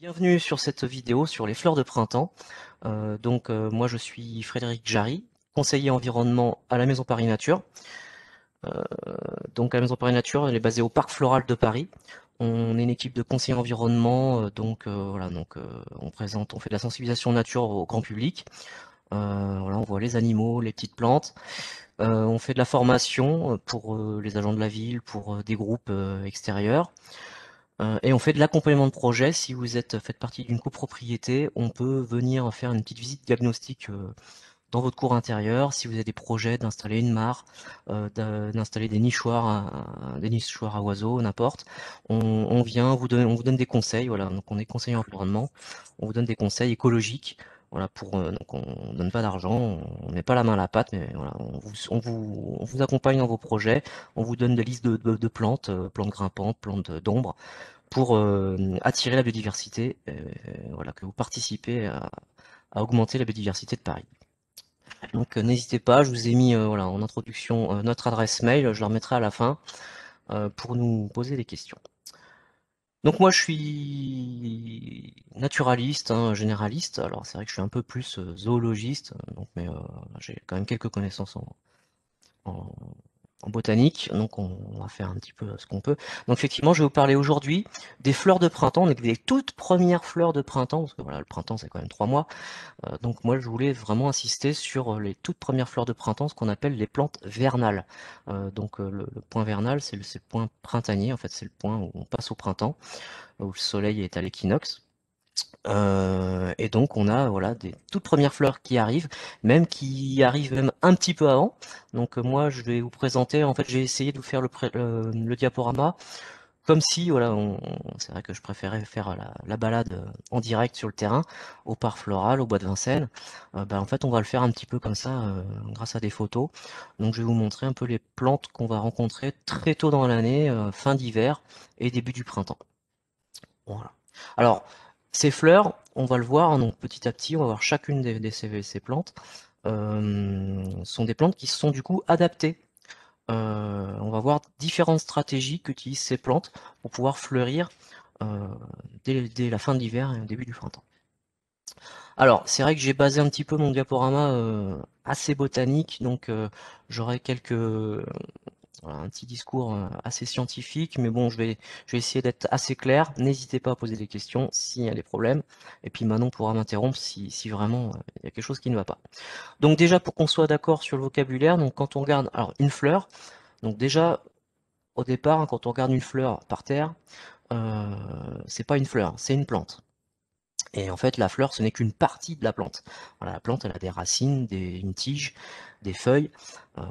Bienvenue sur cette vidéo sur les fleurs de printemps. Euh, donc euh, moi je suis Frédéric Jarry, conseiller environnement à la Maison Paris Nature. Euh, donc la Maison Paris Nature, elle est basée au Parc Floral de Paris. On est une équipe de conseillers environnement, donc voilà, donc on présente, on fait de la sensibilisation nature au grand public. voilà, on voit les animaux, les petites plantes. on fait de la formation pour les agents de la ville, pour des groupes extérieurs. Euh, et on fait de l'accompagnement de projet. Si vous êtes euh, faites partie d'une copropriété, on peut venir faire une petite visite diagnostique euh, dans votre cour intérieure. Si vous avez des projets d'installer une mare, d'installer des nichoirs, à, des nichoirs à oiseaux, n'importe, on, vient, vous donne, on vous donne des conseils. Voilà, donc on est conseiller environnement. On vous donne des conseils écologiques. Voilà, pour donc on donne pas d'argent, on n'est pas la main à la pâte, mais voilà, on vous, on vous, on vous accompagne dans vos projets, on vous donne des listes de plantes, plantes grimpantes, plantes d'ombre pour euh, attirer la biodiversité, euh, voilà, que vous participez à, augmenter la biodiversité de Paris. Donc euh, n'hésitez pas, je vous ai mis voilà, en introduction notre adresse mail, je la remettrai à la fin pour nous poser des questions. Donc moi je suis naturaliste, hein, généraliste, alors c'est vrai que je suis un peu plus zoologiste, donc, mais j'ai quand même quelques connaissances en en botanique, donc on, va faire un petit peu euh, ce qu'on peut. Donc effectivement, je vais vous parler aujourd'hui des fleurs de printemps, des toutes premières fleurs de printemps, parce que voilà, le printemps c'est quand même trois mois. Euh, donc moi je voulais vraiment insister sur euh, les toutes premières fleurs de printemps, ce qu'on appelle les plantes vernales. donc le, point vernal, c'est le, le, point printanier, en fait c'est le point où on passe au printemps, où le soleil est à l'équinoxe. Euh, et donc on a voilà des toutes premières fleurs qui arrivent, même qui arrivent même un petit peu avant. Donc euh, moi je vais vous présenter, en fait j'ai essayé de vous faire le, le, diaporama comme si voilà, c'est vrai que je préférais faire la, balade en direct sur le terrain, au parc floral, au bois de Vincennes. Euh, ben, en fait on va le faire un petit peu comme ça euh, grâce à des photos. Donc je vais vous montrer un peu les plantes qu'on va rencontrer très tôt dans l'année, fin d'hiver et début du printemps. Voilà. Alors ces fleurs, on va le voir hein, donc petit à petit, on va voir chacune des, de ces, plantes euh, sont des plantes qui sont du coup adaptées. Euh, on va voir différentes stratégies qu'utilisent ces plantes pour pouvoir fleurir euh, dès, la fin de l'hiver et au début du printemps. Alors, c'est vrai que j'ai basé un petit peu mon diaporama euh, assez botanique, donc j'aurai quelques un petit discours euh, assez scientifique, mais bon, je vais, je vais essayer d'être assez clair. N'hésitez pas à poser des questions s'il y a des problèmes. Et puis Manon pourra m'interrompre si, si, vraiment euh, il y a quelque chose qui ne va pas. Donc déjà, pour qu'on soit d'accord sur le vocabulaire, donc quand on regarde alors une fleur, donc déjà, au départ, hein, quand on regarde une fleur par terre, euh, c'est pas une fleur, c'est une plante. Et en fait, la fleur, ce n'est qu'une partie de la plante. la plante, elle a des racines, une tige, des feuilles euh,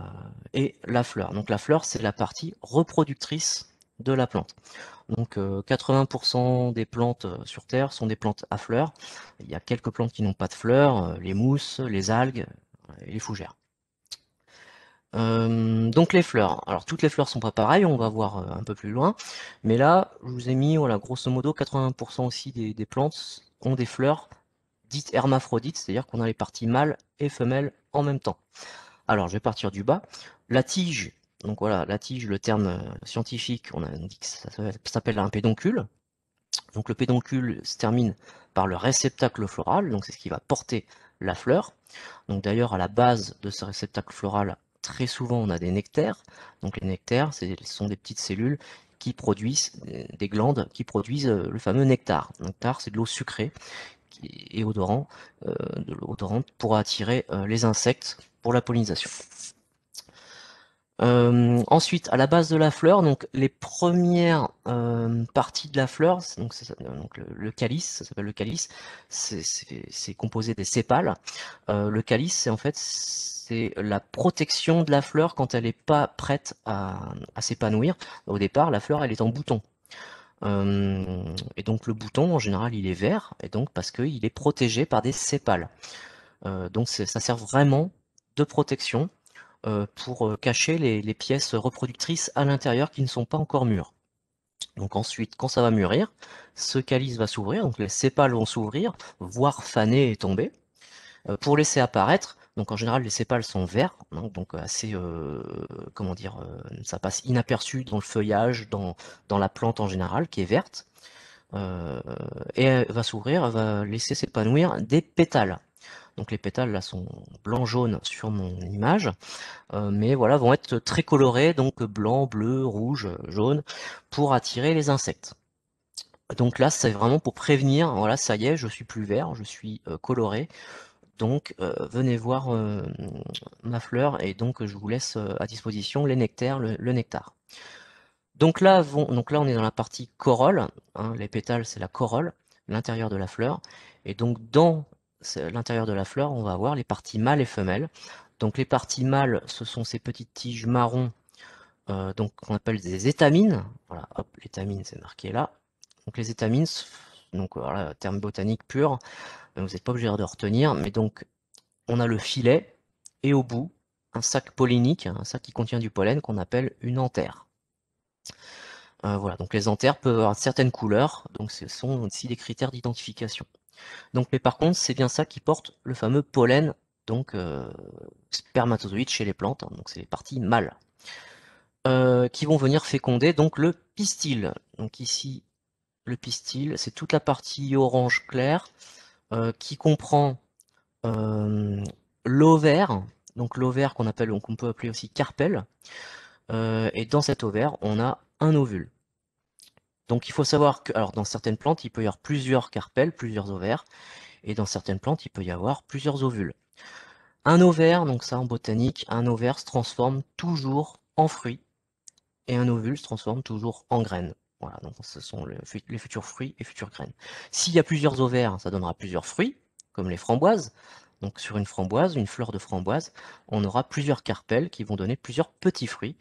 et la fleur. Donc la fleur, c'est la partie reproductrice de la plante. Donc 80% euh, des plantes euh, sur Terre sont des plantes à fleurs. Il y a quelques plantes qui n'ont pas de fleurs, les mousses, les algues et les fougères. donc les fleurs. Alors toutes les fleurs ne sont pas pareilles, on va voir un peu plus loin. Mais là, je vous ai mis, grosso modo, 80% aussi des plantes ont des fleurs dites hermaphrodites, c'est-à-dire qu'on a les parties mâles et femelles en même temps. Alors, je vais partir du bas. La tige, donc voilà, la tige, le terme euh, scientifique, on a dit que ça s'appelle un pédoncule. Donc le pédoncule se termine par le réceptacle floral, donc c'est ce qui va porter la fleur. Donc d'ailleurs, à la base de ce réceptacle floral, très souvent on a des nectaires. Donc les nectaires, ce sont des petites cellules qui produisent euh, des glandes qui produisent euh, le fameux nectar. Le nectar, c'est de l'eau sucrée et odorant, euh, pour attirer les insectes pour la pollinisation. Euh, ensuite, à la base de la fleur, donc les premières euh, parties de la fleur, donc, euh, le, calice, ça s'appelle le calice, c'est composé des sépales. le calice, c'est en fait c'est la protection de la fleur quand elle n'est pas prête à, à s'épanouir. Au départ, la fleur, elle est en bouton. et donc le bouton, en général, il est vert, et donc parce qu'il est protégé par des sépales. donc ça sert vraiment de protection. Euh, pour euh, cacher les, pièces reproductrices à l'intérieur qui ne sont pas encore mûres. Donc ensuite, quand ça va mûrir, ce calice va s'ouvrir, donc les sépales vont s'ouvrir, voire faner et tomber, euh, pour laisser apparaître. Donc en général, les sépales sont verts, hein, donc assez, comment dire, ça passe inaperçu dans le feuillage, dans, la plante en général, qui est verte. et elle va s'ouvrir, va laisser s'épanouir des pétales. Donc les pétales là sont blanc-jaune sur mon image, euh, mais voilà vont être très colorés, donc blanc, bleu, rouge, jaune, pour attirer les insectes. Donc là, c'est vraiment pour prévenir, voilà, ça y est, je suis plus vert, je suis euh, coloré. Donc euh, venez voir ma fleur et donc je vous laisse à disposition les nectaires, le, nectar. Donc là, donc là, on est dans la partie corolle, hein. les pétales c'est la corolle, l'intérieur de la fleur. Et donc dans l'intérieur de la fleur, on va avoir les parties mâles et femelles. Donc les parties mâles, ce sont ces petites tiges marron, euh, donc qu'on appelle des étamines. Voilà, hop, l'étamine c'est marqué là. Donc les étamines, donc voilà, terme botanique pur, euh, vous n'êtes pas obligé de retenir, mais donc on a le filet et au bout un sac pollinique, un sac qui contient du pollen qu'on appelle une antère. Euh, voilà, donc les anthères peuvent avoir certaines couleurs, donc ce sont aussi des critères d'identification. Donc, mais par contre, c'est bien ça qui porte le fameux pollen, donc euh, spermatozoïde chez les plantes, hein, donc c'est les parties mâles, euh, qui vont venir féconder donc le pistil. Donc ici, le pistil, c'est toute la partie orange clair euh, qui comprend l'ovaire, donc l'ovaire qu'on appelle, qu'on peut appeler aussi carpel, et dans cet ovaire, on a un ovule. Donc il faut savoir que alors dans certaines plantes, il peut y avoir plusieurs carpelles, plusieurs ovaires, et dans certaines plantes, il peut y avoir plusieurs ovules. Un ovaire, donc ça en botanique, un ovaire se transforme toujours en fruit, et un ovule se transforme toujours en graine. Voilà, donc ce sont les futurs fruits et futures graines. S'il y a plusieurs ovaires, ça donnera plusieurs fruits, comme les framboises. Donc sur une framboise, une fleur de framboise, on aura plusieurs carpelles qui vont donner plusieurs petits fruits.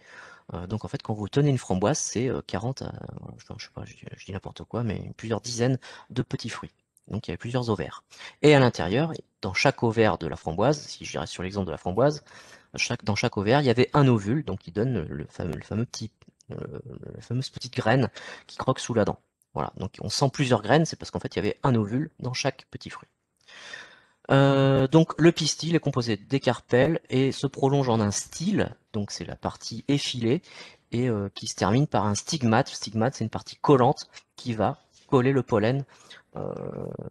Euh, donc en fait, quand vous tenez une framboise, c'est 40, euh, à, euh, je, sais pas, je, dis n'importe quoi, mais plusieurs dizaines de petits fruits. Donc il y avait plusieurs ovaires. Et à l'intérieur, dans chaque ovaire de la framboise, si je sur l'exemple de la framboise, dans chaque ovaire, il y avait un ovule, donc qui donne le fameux, petit, la fameuse petite graine qui croque sous la dent. Voilà, donc on sent plusieurs graines, c'est parce qu'en fait il y avait un ovule dans chaque petit fruit. Euh, donc le pistil est composé d'écarpelles et se prolonge en un style, donc c'est la partie effilée, et euh, qui se termine par un stigmate. Le stigmate, c'est une partie collante qui va coller le pollen euh,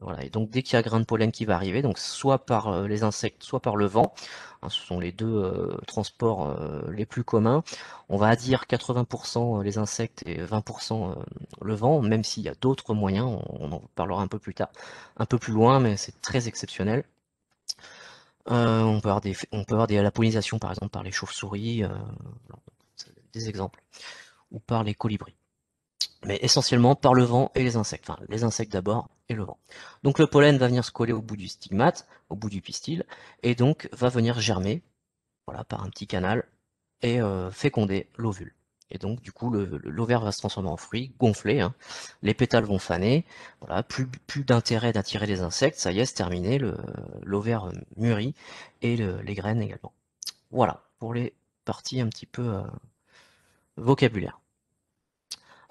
voilà. Et donc dès qu'il y a grain de pollen qui va arriver, donc soit par euh, les insectes, soit par le vent, hein, ce sont les deux euh, transports les plus communs. On va dire 80% les insectes et 20% le vent, même s'il y a d'autres moyens, on, en parlera un peu plus tard, un peu plus loin, mais c'est très exceptionnel. on, peut avoir des, on la pollinisation par exemple par les chauves-souris, des exemples, ou par les colibris mais essentiellement par le vent et les insectes. Enfin, les insectes d'abord et le vent. Donc le pollen va venir se coller au bout du stigmate, au bout du pistil, et donc va venir germer, voilà, par un petit canal, et euh, féconder l'ovule. Et donc du coup, l'ovaire va se transformer en fruit, gonfler, hein. les pétales vont faner, voilà, plus, plus d'intérêt d'attirer les insectes, ça y est, c'est terminé, l'ovaire euh, mûrit, et les graines également. Voilà, pour les parties un petit peu euh, vocabulaire. vocabulaires.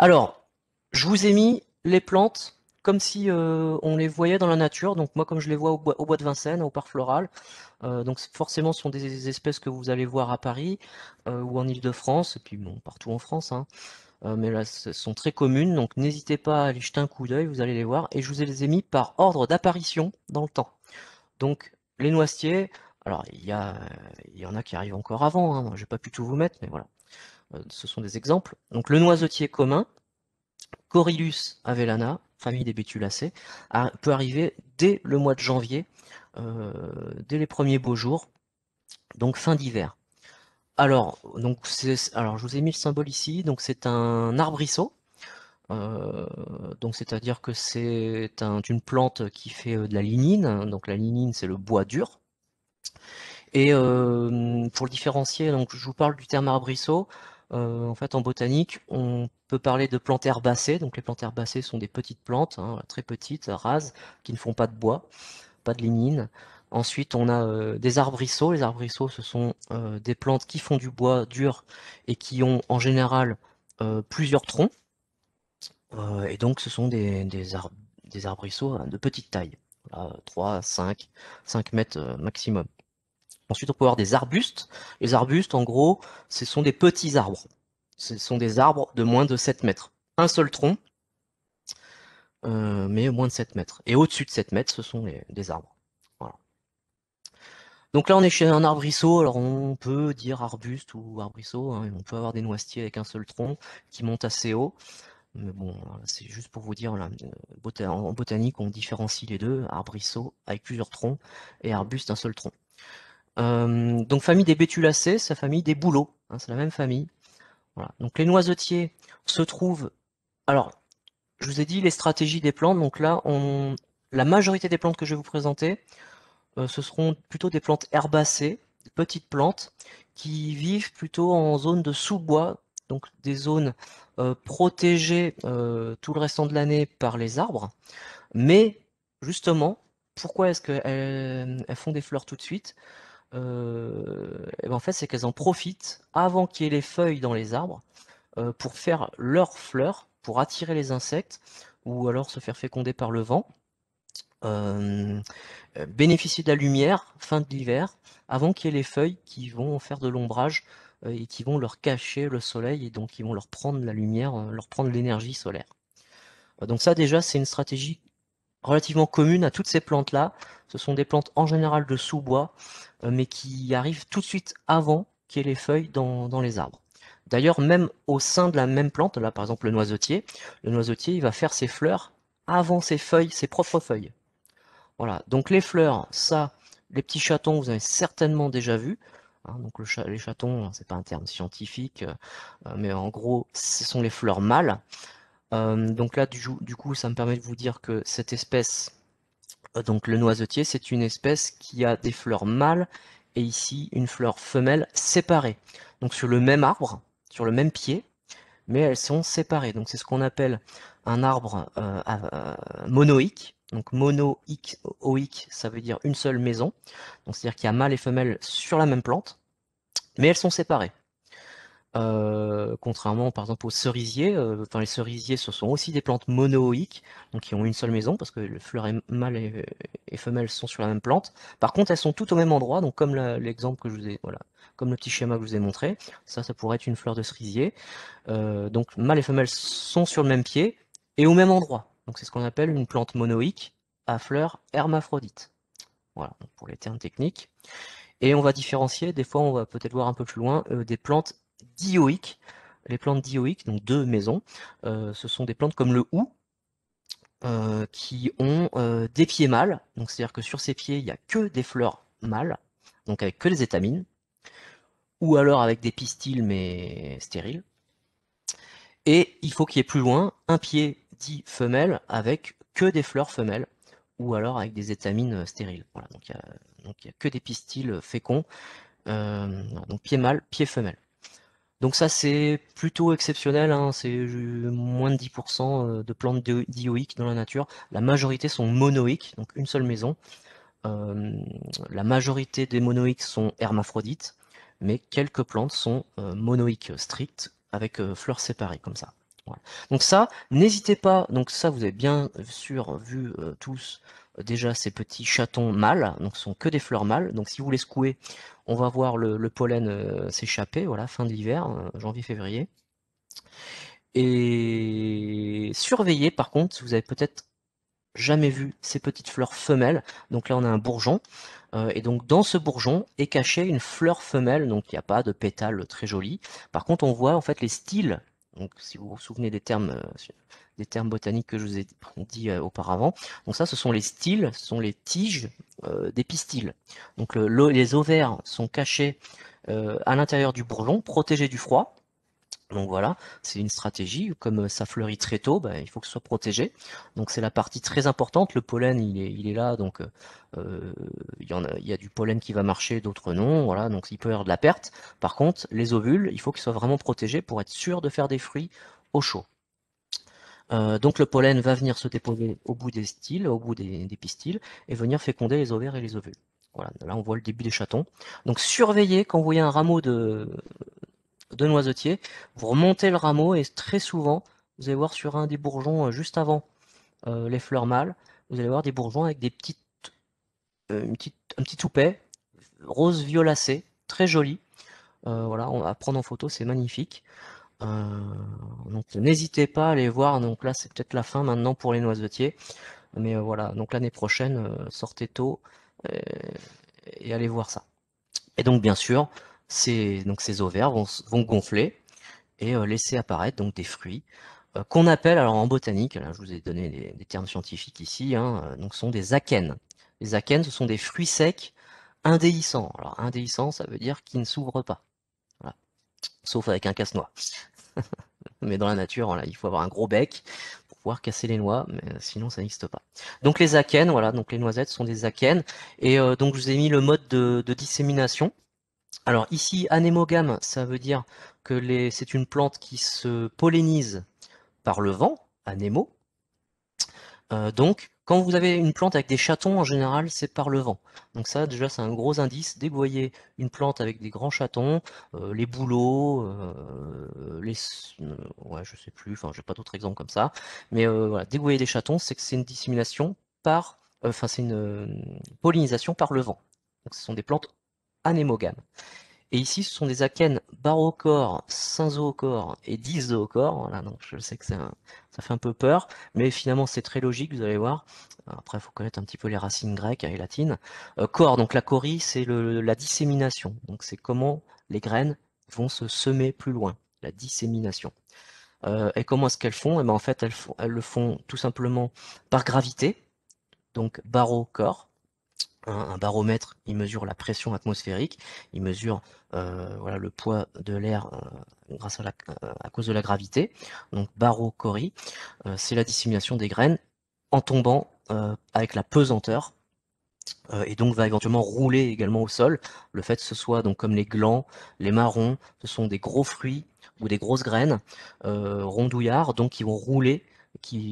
Alors, je vous ai mis les plantes comme si euh, on les voyait dans la nature. Donc moi, comme je les vois au, bois, de Vincennes, au parc floral, euh, donc forcément, ce sont des espèces que vous allez voir à Paris euh, ou en Ile-de-France, et puis bon, partout en France. Hein. mais là, ce sont très communes, donc n'hésitez pas à aller jeter un coup d'œil, vous allez les voir. Et je vous les ai mis par ordre d'apparition dans le temps. Donc les noisetiers, alors il y, a, il y en a qui arrivent encore avant, hein. je n'ai pas pu tout vous mettre, mais voilà. Euh, ce sont des exemples. Donc le noisetier commun, Corylus avellana, famille des Bétulacées, peut arriver dès le mois de janvier, euh, dès les premiers beaux jours, donc fin d'hiver. Alors, alors, je vous ai mis le symbole ici, donc c'est un arbrisseau, euh, donc c'est-à-dire que c'est une plante qui fait de la lignine, donc la lignine c'est le bois dur. Et pour le différencier, donc je vous parle du terme arbrisseau, euh, en fait, en botanique, on peut parler de plantes herbacées. Donc, les plantes herbacées sont des petites plantes, hein, très petites, rases, qui ne font pas de bois, pas de lignine. Ensuite, on a euh, des arbrisseaux. Les arbrisseaux, ce sont euh, des plantes qui font du bois dur et qui ont en général plusieurs troncs. et donc, ce sont des, des, arbrisseaux hein, de petite taille, 3, 5, 5 mètres maximum. Ensuite, on peut avoir des arbustes. Les arbustes, en gros, ce sont des petits arbres. Ce sont des arbres de moins de 7 mètres. Un seul tronc, euh, mais moins de 7 mètres. Et au-dessus de 7 mètres, ce sont des arbres. Donc là, on est chez un arbrisseau. Alors, on peut dire arbuste ou arbrisseau. Hein. On peut avoir des noisetiers avec un seul tronc qui monte assez haut. Mais bon, c'est juste pour vous dire, euh, en botanique, on différencie les deux, arbrisseau avec plusieurs troncs et arbuste un seul tronc. Euh, donc famille des Bétulacées, c'est la famille des bouleaux, hein, c'est la même famille. Donc les noisetiers se trouvent. Alors, je vous ai dit les stratégies des plantes. Donc là, la majorité des plantes que je vais vous présenter, euh, ce seront plutôt des plantes herbacées, petites plantes qui vivent plutôt en zone de sous-bois, donc des zones euh, protégées tout le restant de l'année par les arbres. Mais justement, pourquoi est-ce qu'elles font des fleurs tout de suite euh, eh ben, en fait, c'est qu'elles en profitent avant qu'il y ait les feuilles dans les arbres euh, pour faire leurs fleurs, pour attirer les insectes ou alors se faire féconder par le vent. Euh, bénéficier de la lumière fin de l'hiver avant qu'il y ait les feuilles qui vont faire de l'ombrage et qui vont leur cacher le soleil et donc qui vont leur prendre la lumière, leur prendre l'énergie solaire. donc ça déjà c'est une stratégie relativement commune à toutes ces plantes-là. Ce sont des plantes en général de sous-bois, euh, mais qui arrivent tout de suite avant qu'il y ait les feuilles dans, les arbres. D'ailleurs, même au sein de la même plante, là par exemple le noisetier, le noisetier il va faire ses fleurs avant ses feuilles, ses propres feuilles. Voilà, donc les fleurs, ça, les petits chatons, vous avez certainement déjà vu. Hein, donc les chatons, hein, c'est pas un terme scientifique, euh, euh, mais en gros, ce sont les fleurs mâles. Euh, donc là, du, coup, ça me permet de vous dire que cette espèce, euh, donc le noisetier, c'est une espèce qui a des fleurs mâles et ici une fleur femelle séparée. Donc sur le même arbre, sur le même pied, mais elles sont séparées. Donc c'est ce qu'on appelle un arbre euh, monoïque. Donc monoïque, ça veut dire une seule maison. Donc c'est-à-dire qu'il y a mâle et femelle sur la même plante, mais elles sont séparées. Euh, contrairement par exemple aux cerisiers, euh, enfin les cerisiers ce sont aussi des plantes monoïques, donc qui ont une seule maison parce que les fleurs mâles et, femelles sont sur la même plante. Par contre, elles sont toutes au même endroit, donc comme l'exemple que je vous ai, voilà, comme le petit schéma que je vous ai montré, ça, ça pourrait être une fleur de cerisier. Euh, donc mâles et femelles sont sur le même pied et au même endroit. Donc c'est ce qu'on appelle une plante monoïque à fleurs hermaphrodites. Voilà, pour les termes techniques. Et on va différencier, des fois on va peut-être voir un peu plus loin, des plantes dioïques. Les plantes dioïques, donc deux maisons, euh, ce sont des plantes comme le hou, euh, qui ont euh, des pieds mâles, donc c'est-à-dire que sur ces pieds, il n'y a que des fleurs mâles, donc avec que des étamines, ou alors avec des pistils mais stériles. Et il faut qu'il y ait plus loin un pied dit femelle avec que des fleurs femelles, ou alors avec des étamines stériles. donc il n'y a, que des pistils féconds, donc pied mâle, pied femelle. Donc ça, c'est plutôt exceptionnel. Hein. C'est moins de 10% euh, de plantes dioïques dans la nature. La majorité sont monoïques, donc une seule maison. Euh, la majorité des monoïques sont hermaphrodites, mais quelques plantes sont euh, monoïques strictes, avec fleurs séparées comme ça. Donc ça, n'hésitez pas, donc ça vous avez bien sûr vu tous déjà ces petits chatons mâles, donc ce sont que des fleurs mâles, donc si vous les secouez, on va voir le, pollen euh, s'échapper, voilà, fin de l'hiver, euh, janvier-février. Et surveiller. par contre, si vous avez peut-être jamais vu ces petites fleurs femelles. Donc là, on a un bourgeon. Euh, et donc dans ce bourgeon est cachée une fleur femelle, donc il n'y a pas de pétales très jolis. Par contre, on voit en fait les styles donc, si vous vous souvenez des termes, euh, des termes botaniques que je vous ai dit euh, auparavant. Donc ça, ce sont les styles, ce sont les tiges euh, des pistils. Donc les ovaires sont cachés à l'intérieur du bourgeon, protégés du froid. Donc voilà, c'est une stratégie. Comme ça fleurit très tôt, ben, il faut que ce soit protégé. Donc c'est la partie très importante. Le pollen, il est, là, donc euh, il, y en a, il du pollen qui va marcher, d'autres non. Voilà, donc il peut y avoir de la perte. Par contre, les ovules, il faut qu'ils soient vraiment protégés pour être sûr de faire des fruits au chaud. Euh, donc le pollen va venir se déposer au bout des styles, au bout des, des pistils, et venir féconder les ovaires et les ovules. Voilà, là on voit le début des chatons. Donc surveillez quand vous voyez un rameau de, de noisetiers, Vous remontez le rameau et très souvent, vous allez voir sur un des bourgeons euh, juste avant euh, les fleurs mâles, vous allez voir des bourgeons avec des petites, euh, un petit toupet rose violacé, très joli. voilà, on va prendre en photo, c'est magnifique. donc n'hésitez pas à aller voir. Donc là, c'est peut-être la fin maintenant pour les noisetiers. Mais voilà, donc l'année prochaine, sortez tôt et allez voir ça. Et donc bien sûr, ces, donc ces ovaires vont, gonfler et euh, laisser apparaître donc des fruits euh, qu'on appelle, alors en botanique, je vous ai donné des, termes scientifiques ici, hein, euh, donc sont des akènes. Les akènes, ce sont des fruits secs indéhissants, Alors indéhissant ça veut dire qu'ils ne s'ouvrent pas. Sauf avec un casse-noix. mais dans la nature, voilà, il faut avoir un gros bec pour pouvoir casser les noix, mais sinon ça n'existe pas. Donc les akènes, voilà, donc les noisettes sont des akènes. Et donc je vous ai mis le mode de dissémination. Alors ici, anémogame, ça veut dire que c'est une plante qui se pollinise par le vent, anémo. Euh, donc, quand vous avez une plante avec des chatons, en général, c'est par le vent. Donc ça, déjà, c'est un gros indice. Dégoyer une plante avec des grands chatons, euh, les bouleaux, euh, les... ouais, je sais plus, enfin, j'ai pas d'autres exemples comme ça. Mais voilà, des chatons, c'est que c'est une dissémination par... Enfin, c'est une pollinisation par le vent. Donc ce sont des plantes anémogame. Et ici, ce sont des akènes sans corps et disocor. Voilà, donc je sais que ça, fait un peu peur, mais finalement c'est très logique, vous allez voir. Après, il faut connaître un petit peu les racines grecques hein, et latines. Euh, corps, donc la corie, c'est la dissémination. Donc c'est comment les graines vont se semer plus loin, la dissémination. Euh, et comment est-ce qu'elles font eh bien, En fait, elles, le font tout simplement par gravité, donc corps un, baromètre, il mesure la pression atmosphérique, il mesure euh, voilà, le poids de l'air euh, grâce à, la, euh, à, cause de la gravité. Donc barreau cori, c'est la dissimulation des graines en tombant avec la pesanteur et donc va éventuellement rouler également au sol. Le fait que ce soit donc comme les glands, les marrons, ce sont des gros fruits ou des grosses graines rondouillards, donc qui vont rouler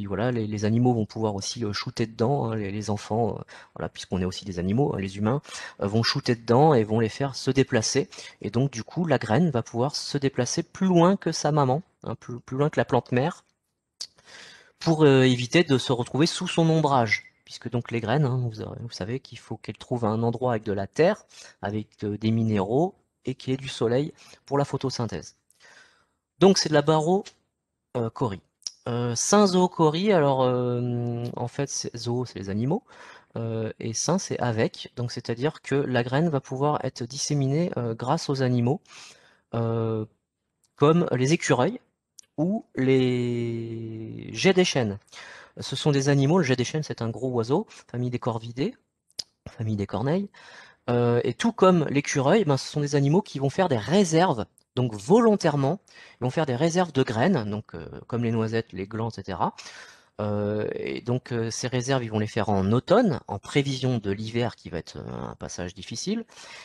voilà, les, animaux vont pouvoir aussi euh, shooter dedans. Hein, les, enfants, euh, voilà, puisqu'on est aussi des animaux, hein, les humains euh, vont shooter dedans et vont les faire se déplacer. Et donc du coup, la graine va pouvoir se déplacer plus loin que sa maman, hein, plus, loin que la plante mère, pour éviter de se retrouver sous son ombrage puisque donc les graines, vous, savez qu'il faut qu'elles trouvent un endroit avec de la terre, avec des minéraux et qu'il y ait du soleil pour la photosynthèse. Donc c'est de la barreau Cory. Euh, saint alors euh, en fait, zoo, c'est les animaux, euh, et saint, c'est avec, donc c'est-à-dire que la graine va pouvoir être disséminée grâce aux animaux, comme les écureuils ou les jets des chênes. Ce sont des animaux, le jet des chênes, c'est un gros oiseau, famille des corvidés, famille des corneilles, et tout comme l'écureuil, ben, ce sont des animaux qui vont faire des réserves donc volontairement, ils vont faire des réserves de graines, donc euh, comme les noisettes, les glands, etc. Euh, et donc euh, ces réserves, ils vont les faire en automne, en prévision de l'hiver qui va être un passage difficile.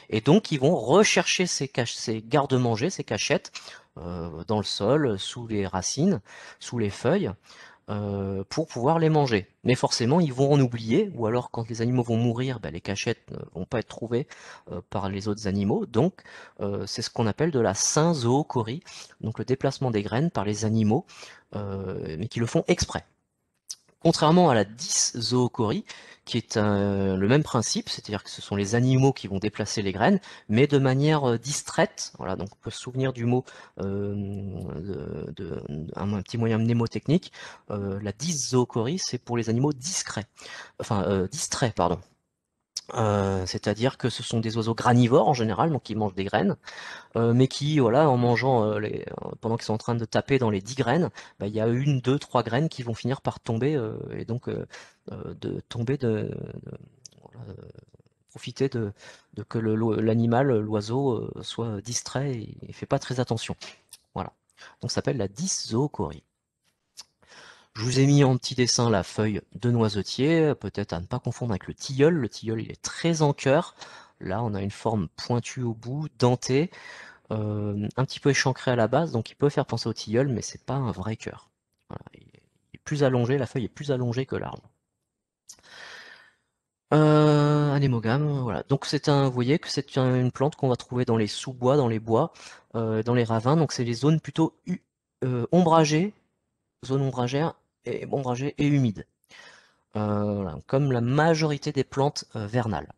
Et donc ils vont rechercher ces, ces garde-manger, ces cachettes, dans le sol, sous les racines, sous les feuilles, euh, pour pouvoir les manger. Mais forcément, ils vont en oublier, ou alors quand les animaux vont mourir, ben, les cachettes ne vont pas être trouvées euh, par les autres animaux. Donc, euh, c'est ce qu'on appelle de la synzoochorie, donc le déplacement des graines par les animaux, mais qui le font exprès contrairement à la dyszoochorie, qui est le même principe, c'est-à-dire que ce sont les animaux qui vont déplacer les graines, mais de manière euh, distraite. Voilà, donc on peut se souvenir du mot, euh, de, un, petit moyen mnémotechnique. Euh, la dyszoochorie, c'est pour les animaux discrets, enfin distraits, pardon. Euh, c'est-à-dire que ce sont des oiseaux granivores en général, donc qui mangent des graines, euh, mais qui, voilà, en mangeant, euh, les, pendant qu'ils sont en train de taper dans les dix graines, bah, il y a une, deux, trois graines qui vont finir par tomber, et donc de tomber de, profiter de, de que l'animal, l'oiseau, soit distrait et, ne fait pas très attention. Voilà. Donc ça s'appelle la dyszoochorie. Je vous ai mis en petit dessin la feuille de noisetier, peut-être à ne pas confondre avec le tilleul. Le tilleul, il est très en cœur. Là, on a une forme pointue au bout, dentée, euh, un petit peu échancrée à la base, donc il peut faire penser au tilleul, mais c'est pas un vrai cœur. il est plus allongé, la feuille est plus allongée que l'arbre. Euh, anémogame, voilà. Donc c'est un, vous voyez que c'est une plante qu'on va trouver dans les sous-bois, dans les bois, euh, dans les ravins. Donc c'est les zones plutôt ombragées, zones ombragères et et humide, euh, comme la majorité des plantes euh, vernales.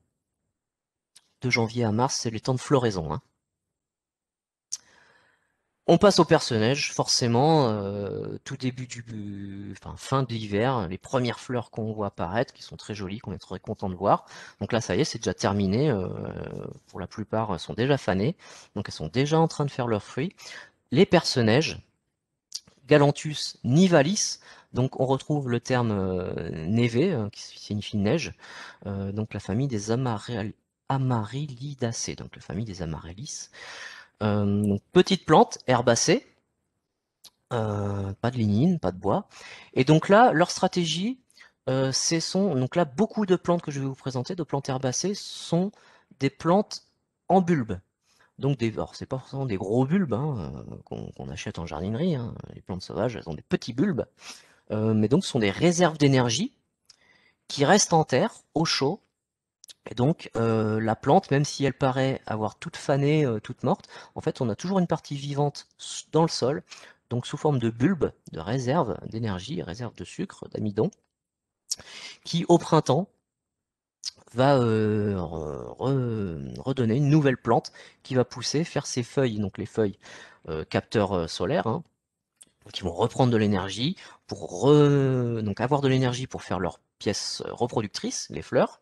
De janvier à mars, c'est les temps de floraison. Hein. On passe au personnage, forcément, euh, tout début du... Enfin, fin d'hiver, les premières fleurs qu'on voit apparaître, qui sont très jolies, qu'on est très content de voir. Donc là, ça y est, c'est déjà terminé. pour la plupart, elles sont déjà fanées. Donc elles sont déjà en train de faire leurs fruits. Les personnages, Galantus nivalis, donc on retrouve le terme euh, névé, euh, qui signifie neige, euh, donc la famille des Amaryllidacées, donc la famille des amaryllis. Donc, petite plante herbacée, pas de lignine, pas de bois. Et donc là, leur stratégie, c'est son. Donc là, beaucoup de plantes que je vais vous présenter, de plantes herbacées, sont des plantes en bulbes. Donc des, c'est pas forcément des gros bulbes hein, qu'on achète en jardinerie. Hein. Les plantes sauvages, elles ont des petits bulbes. Euh, mais donc ce sont des réserves d'énergie qui restent en terre, au chaud, et donc euh, la plante, même si elle paraît avoir toute fanée, euh, toute morte, en fait on a toujours une partie vivante dans le sol, donc sous forme de bulbes, de réserve d'énergie, réserve de sucre, d'amidon, qui au printemps va redonner une nouvelle plante qui va pousser, faire ses feuilles, donc les feuilles capteurs solaires, hein, donc vont reprendre de l'énergie pour donc avoir de l'énergie pour faire leurs pièces euh, reproductrices, les fleurs,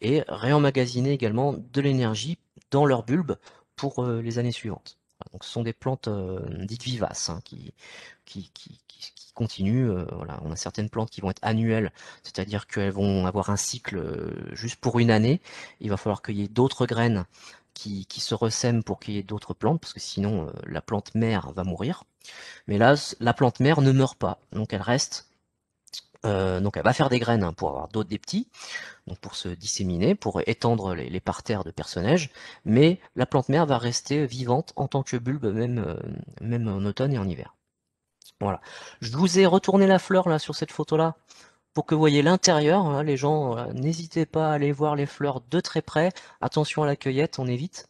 et réemmagasiner également de l'énergie dans leurs bulbes pour euh, les années suivantes. Donc ce sont des plantes euh, dites vivaces hein, qui, qui, qui, qui, continuent. voilà. On a certaines plantes qui vont être annuelles, c'est-à-dire qu'elles vont avoir un cycle juste pour une année. Il va falloir qu'il y ait d'autres graines qui, qui, se ressèment pour qu'il y ait d'autres plantes, parce que sinon la plante mère va mourir. Mais là, la plante mère ne meurt pas, donc elle reste. Euh, donc elle va faire des graines hein, pour avoir d'autres des petits, donc pour se disséminer, pour étendre les, parterres de personnages, mais la plante mère va rester vivante en tant que bulbe même, euh, même en automne et en hiver. Voilà. Je vous ai retourné la fleur là sur cette photo là pour que vous voyez l'intérieur. Hein. les gens, euh, n'hésitez pas à aller voir les fleurs de très près. Attention à la cueillette, on évite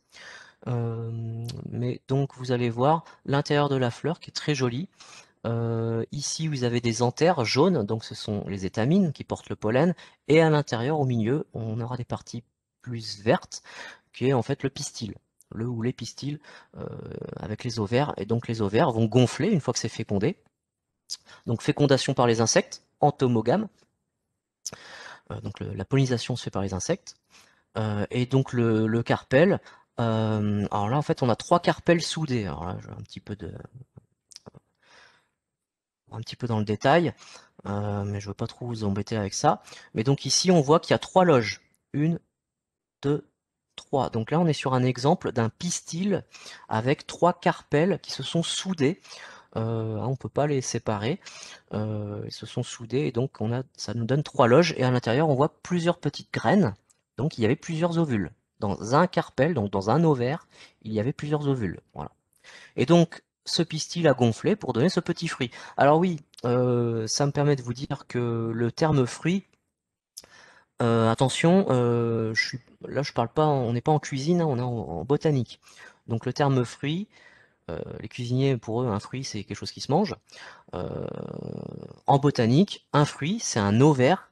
mais donc vous allez voir l'intérieur de la fleur qui est très joli. ici, vous avez des anthères jaunes, donc ce sont les étamines qui portent le pollen. Et à l'intérieur, au milieu, on aura des parties plus vertes, qui est en fait le pistil, le ou les pistils avec les ovaires. Et donc les ovaires vont gonfler une fois que c'est fécondé. Donc fécondation par les insectes, entomogame. donc la pollinisation se fait par les insectes. et donc le carpel euh, alors là, en fait, on a trois carpelles soudées. Alors là, je vais un petit peu de un petit peu dans le détail, euh, mais je ne veux pas trop vous embêter avec ça. Mais donc ici, on voit qu'il y a trois loges. Une, deux, trois. Donc là, on est sur un exemple d'un pistil avec trois carpelles qui se sont soudés. Euh, on ne peut pas les séparer. ils se sont soudés et donc on a, ça nous donne trois loges. Et à l'intérieur, on voit plusieurs petites graines. Donc il y avait plusieurs ovules dans un carpel, donc dans un ovaire, il y avait plusieurs ovules. Voilà. Et donc, ce pistil a gonflé pour donner ce petit fruit. Alors oui, euh, ça me permet de vous dire que le terme fruit, euh, attention, là euh, je ne là je parle pas, on n'est pas en cuisine, hein, on est en, en, botanique. Donc le terme fruit, les cuisiniers pour eux, un fruit c'est quelque chose qui se mange. en botanique, un fruit c'est un ovaire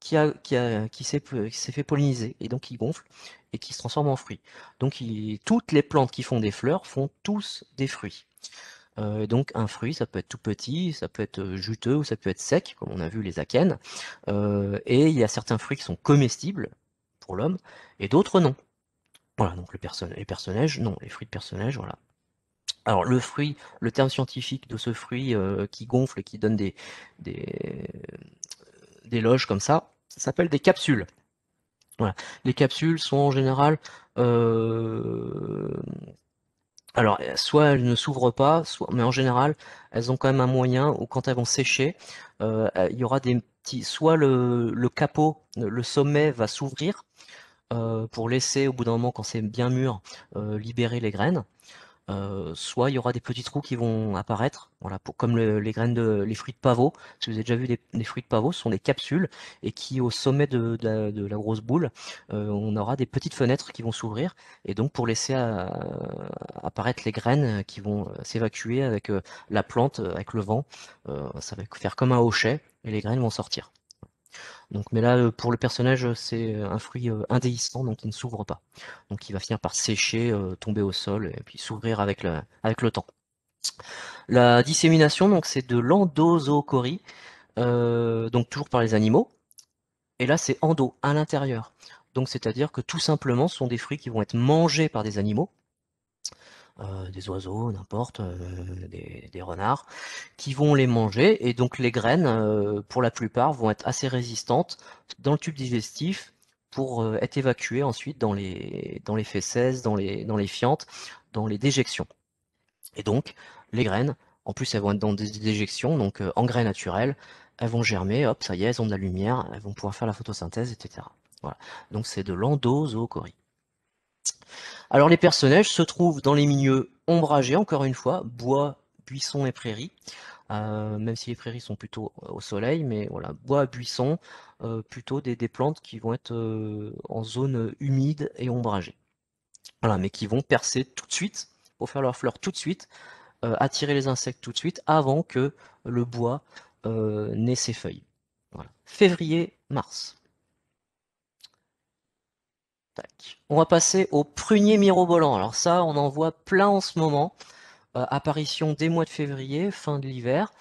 qui, qui, s'est fait polliniser et donc qui gonfle et qui se transforme en fruit. Donc toutes les plantes qui font des fleurs font tous des fruits. Euh, donc un fruit, ça peut être tout petit, ça peut être euh, juteux ou ça peut être sec, comme on a vu les akènes. Euh, et il y a certains fruits qui sont comestibles pour l'homme et d'autres non. Voilà, donc le perso les personnages, non, les fruits de personnages, voilà. Alors le fruit, le terme scientifique de ce fruit qui gonfle, qui donne des, des loges comme ça. Ça s'appelle des capsules. Voilà. Les capsules sont en général euh, alors, soit elles ne s'ouvrent pas, soit, mais en général, elles ont quand même un moyen où quand elles vont sécher, euh, il y aura des petits. Soit le, capot, le sommet va s'ouvrir euh, pour laisser, au bout d'un moment, quand c'est bien mûr, libérer les graines. Euh, soit il y aura des petits trous qui vont apparaître, voilà, pour, comme les graines de, les fruits de pavot. Si vous avez déjà vu des, fruits de pavot, ce sont des capsules et qui, au sommet de, la, grosse boule, euh, on aura des petites fenêtres qui vont s'ouvrir et donc pour laisser euh, apparaître les graines qui vont s'évacuer avec la plante, avec le vent, ça va faire comme un hochet et les graines vont sortir. Donc, mais là, euh, pour le personnage, euh, c'est euh, un fruit indéhiscent, donc il ne s'ouvre pas. Donc il va finir par sécher, tomber au sol, et puis s'ouvrir avec le, avec le temps. La dissémination, donc c'est de l'endosocorie, donc toujours par les animaux. Et là, c'est endo, à l'intérieur. Donc c'est-à-dire que tout simplement, ce sont des fruits qui vont être mangés par des animaux, euh, des oiseaux, n'importe, euh, des, renards, qui vont les manger. Et donc les graines, euh, pour la plupart, vont être assez résistantes dans le tube digestif pour être évacuées ensuite dans les, dans les fesses, dans les, dans les fientes, dans les déjections. Et donc les graines, en plus elles vont être dans des déjections, donc en engrais naturels, elles vont germer, hop, ça y est, elles ont de la lumière, elles vont pouvoir faire la photosynthèse, etc. Voilà. Donc c'est de l'endozoochorie. Alors les personnages se trouvent dans les milieux ombragés, encore une fois, bois, buissons et prairies, euh, même si les prairies sont plutôt euh, au soleil, mais voilà, bois, buissons, euh, plutôt des, plantes qui vont être en zone humide et ombragée. Voilà, mais qui vont percer tout de suite, pour faire leurs fleurs tout de suite, attirer les insectes tout de suite, avant que le bois n'ait ses feuilles. Février, mars. On va passer au prunier mirobolant. Alors ça, on en voit plein en ce moment. Euh, apparition dès mois de février, fin de l'hiver.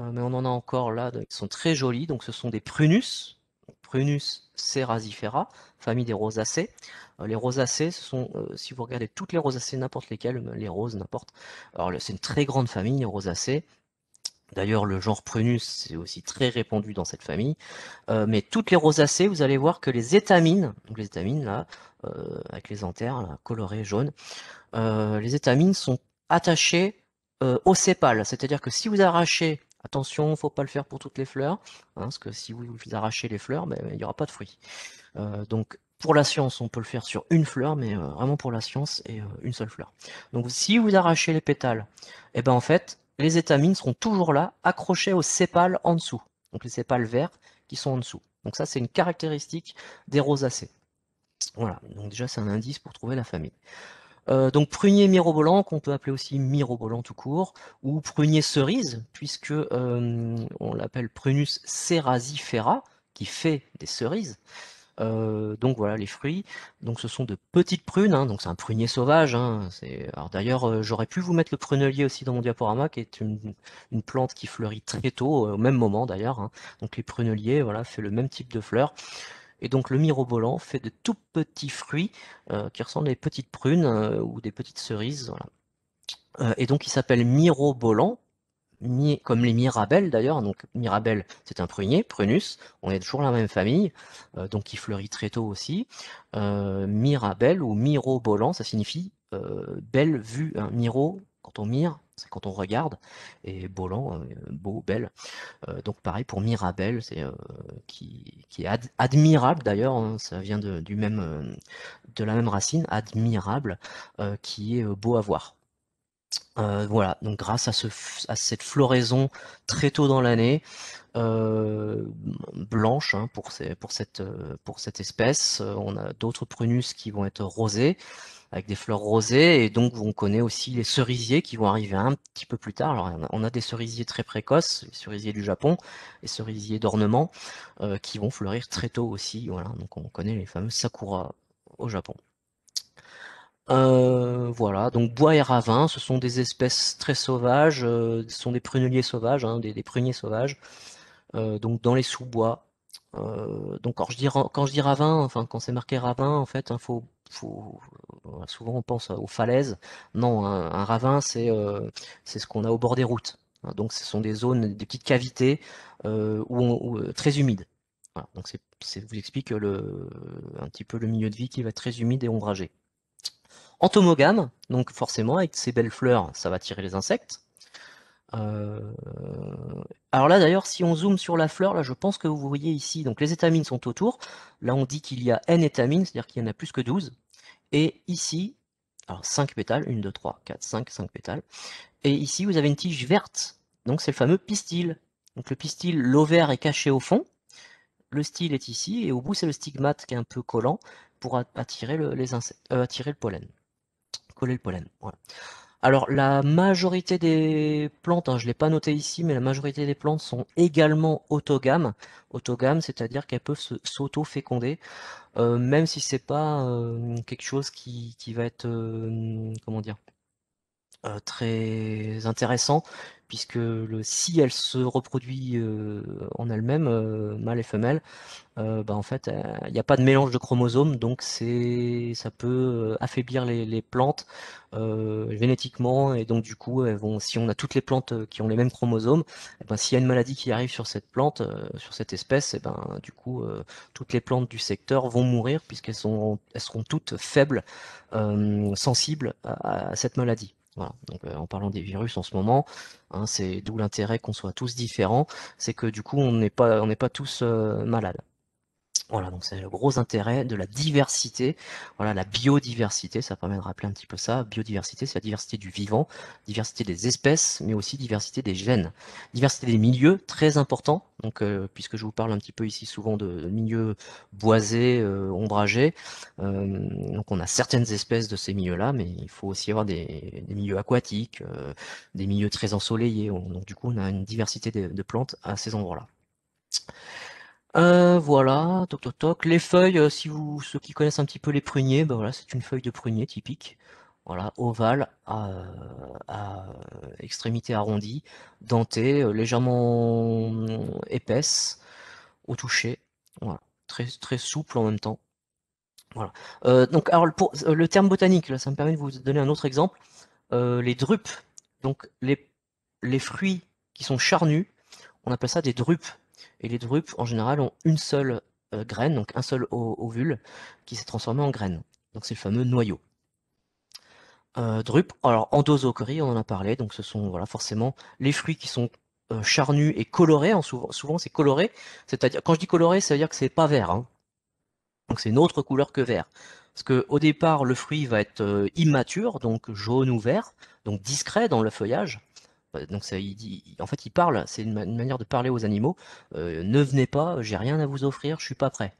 Euh, mais on en a encore là, ils sont très jolis. Donc ce sont des prunus. Prunus cerasifera, famille des rosacées. Euh, les rosacées, ce sont, si vous regardez toutes les rosacées, n'importe lesquelles, les roses, n'importe. Alors c'est une très grande famille, les rosacées. D'ailleurs, le genre prunus, c'est aussi très répandu dans cette famille. Euh, mais toutes les rosacées, vous allez voir que les étamines, donc les étamines là, euh, avec les anthères colorées jaunes, euh, les étamines sont attachées au sépale. C'est-à-dire que si vous arrachez, attention, faut pas le faire pour toutes les fleurs, hein, parce que si vous, vous arrachez les fleurs, ben, il n'y aura pas de fruits. donc pour la science, on peut le faire sur une fleur, mais vraiment pour la science, et une seule fleur. Donc si vous arrachez les pétales, et eh ben en fait, les étamines seront toujours là, accrochées aux sépales en dessous. Donc les sépales verts qui sont en dessous. Donc ça, c'est une caractéristique des rosacées. Voilà, donc déjà c'est un indice pour trouver la famille. Euh, donc prunier mirobolant, qu'on peut appeler aussi mirobolant tout court, ou prunier cerise, puisque euh, on l'appelle Prunus cerasifera, qui fait des cerises. Euh, donc voilà les fruits. Donc ce sont de petites prunes, hein. donc c'est un prunier sauvage. Hein. Alors d'ailleurs euh, j'aurais pu vous mettre le prunelier aussi dans mon diaporama, qui est une, plante qui fleurit très tôt, euh, au même moment d'ailleurs. Hein. Donc les pruneliers, voilà, fait le même type de fleurs. Et donc le mirobolant fait de tout petits fruits qui ressemblent à des petites prunes ou des petites cerises. et donc il s'appelle mirobolant comme les mirabelles d'ailleurs. Donc mirabel c'est un prunier, prunus. On est toujours la même famille, euh, donc qui fleurit très tôt aussi. Euh, mirabelle ou mirobolant, ça signifie euh, belle vue. Hein. miro, quand on mire, c'est quand on regarde, et Bolan, beau, belle. donc pareil pour Mirabel, c'est qui, est admirable d'ailleurs, hein. ça vient de, du même, de la même racine, admirable, qui est beau à voir. Euh, voilà, donc grâce à, cette floraison très tôt dans l'année, euh, blanche hein, pour, pour, cette, euh, pour, cette, espèce, on a d'autres prunus qui vont être rosés, avec des fleurs rosées, et donc on connaît aussi les cerisiers qui vont arriver un petit peu plus tard. Alors on a des cerisiers très précoces, les cerisiers du Japon, les cerisiers d'ornement, qui vont fleurir très tôt aussi, voilà, donc on connaît les fameux sakura au Japon. Euh, voilà, donc bois et ravin, ce sont des espèces très sauvages, euh, ce sont des pruneliers sauvages, hein, des, pruniers sauvages, euh, donc dans les sous-bois. donc quand je, dis, quand ravin, enfin quand c'est marqué ravin, en fait, hein, souvent on pense aux falaises. Non, un, ravin, c'est ce qu'on a au bord des routes. Hein, donc ce sont des zones, des petites cavités très humides. donc c'est vous explique le, un petit peu le milieu de vie qui va être très humide et ombragé. Entomogame, donc forcément avec ces belles fleurs, ça va attirer les insectes. Euh, alors là d'ailleurs, si on zoome sur la fleur, là je pense que vous voyez ici, donc les étamines sont autour. Là on dit qu'il y a n étamines, c'est-à-dire qu'il y en a plus que 12. Et ici, alors 5 pétales, 1, 2, 3, 4, 5, 5 pétales. Et ici vous avez une tige verte, donc c'est le fameux pistil. Donc le pistil, l'ovaire est caché au fond, le style est ici, et au bout c'est le stigmate qui est un peu collant pour attirer les euh, attirer le pollen le pollen. Alors la majorité des plantes, hein, je ne l'ai pas noté ici, mais la majorité des plantes sont également autogames. Autogames, c'est-à-dire qu'elles peuvent s'auto-féconder, euh, même si ce n'est pas euh, quelque chose qui, va être euh, comment dire très intéressant, puisque le, si elle se reproduit euh, en elle-même, euh, mâle et femelle, euh, bah en fait, il n'y a pas de mélange de chromosomes, donc c'est ça peut affaiblir les, plantes génétiquement, et donc du coup, elles vont, si on a toutes les plantes qui ont les mêmes chromosomes, eh ben, s'il y a une maladie qui arrive sur cette plante, sur cette espèce, et eh ben, du coup, toutes les plantes du secteur vont mourir puisqu'elles sont, elles seront toutes faibles, sensibles à cette maladie. Voilà. Donc, euh, en parlant des virus en ce moment, hein, c'est d'où l'intérêt qu'on soit tous différents, c'est que du coup on n'est pas on n'est pas tous euh, malades. Voilà, donc c'est le gros intérêt de la diversité. Voilà, la biodiversité, ça permet de rappeler un petit peu ça. Biodiversité, c'est la diversité du vivant, diversité des espèces, mais aussi diversité des gènes. Diversité des milieux, très important. Donc, euh, puisque je vous parle un petit peu ici souvent de, milieux boisés, euh, ombragés, euh, donc on a certaines espèces de ces milieux-là, mais il faut aussi avoir des, milieux aquatiques, des milieux très ensoleillés. donc, du coup, on a une diversité de, de plantes à ces endroits-là. Euh, voilà, toc toc toc. Les feuilles, euh, si vous, ceux qui connaissent un petit peu les pruniers, bah voilà, c'est une feuille de prunier typique. Voilà, ovale à, euh, extrémité arrondie, dentée, légèrement épaisse au toucher. très, très souple en même temps. Voilà. donc, le terme botanique, là, ça me permet de vous donner un autre exemple. les drupes, donc les, les fruits qui sont charnus, on appelle ça des drupes. Et les drupes, en général, ont une seule euh, graine, donc un seul ovule, qui s'est transformé en graine. Donc c'est le fameux noyau. Euh, drupe, alors endosocorie, on en a parlé, donc ce sont voilà, forcément les fruits qui sont euh, charnus et colorés, hein, souvent, c'est coloré, c'est-à-dire, quand je dis coloré, ça veut dire que c'est pas vert, hein. donc c'est une autre couleur que vert. Parce qu'au départ, le fruit va être euh, immature, donc jaune ou vert, donc discret dans le feuillage, bah, donc ça, il dit, en fait, il parle, c'est une, manière de parler aux animaux. Euh, ne venez pas, j'ai rien à vous offrir, je suis pas prêt.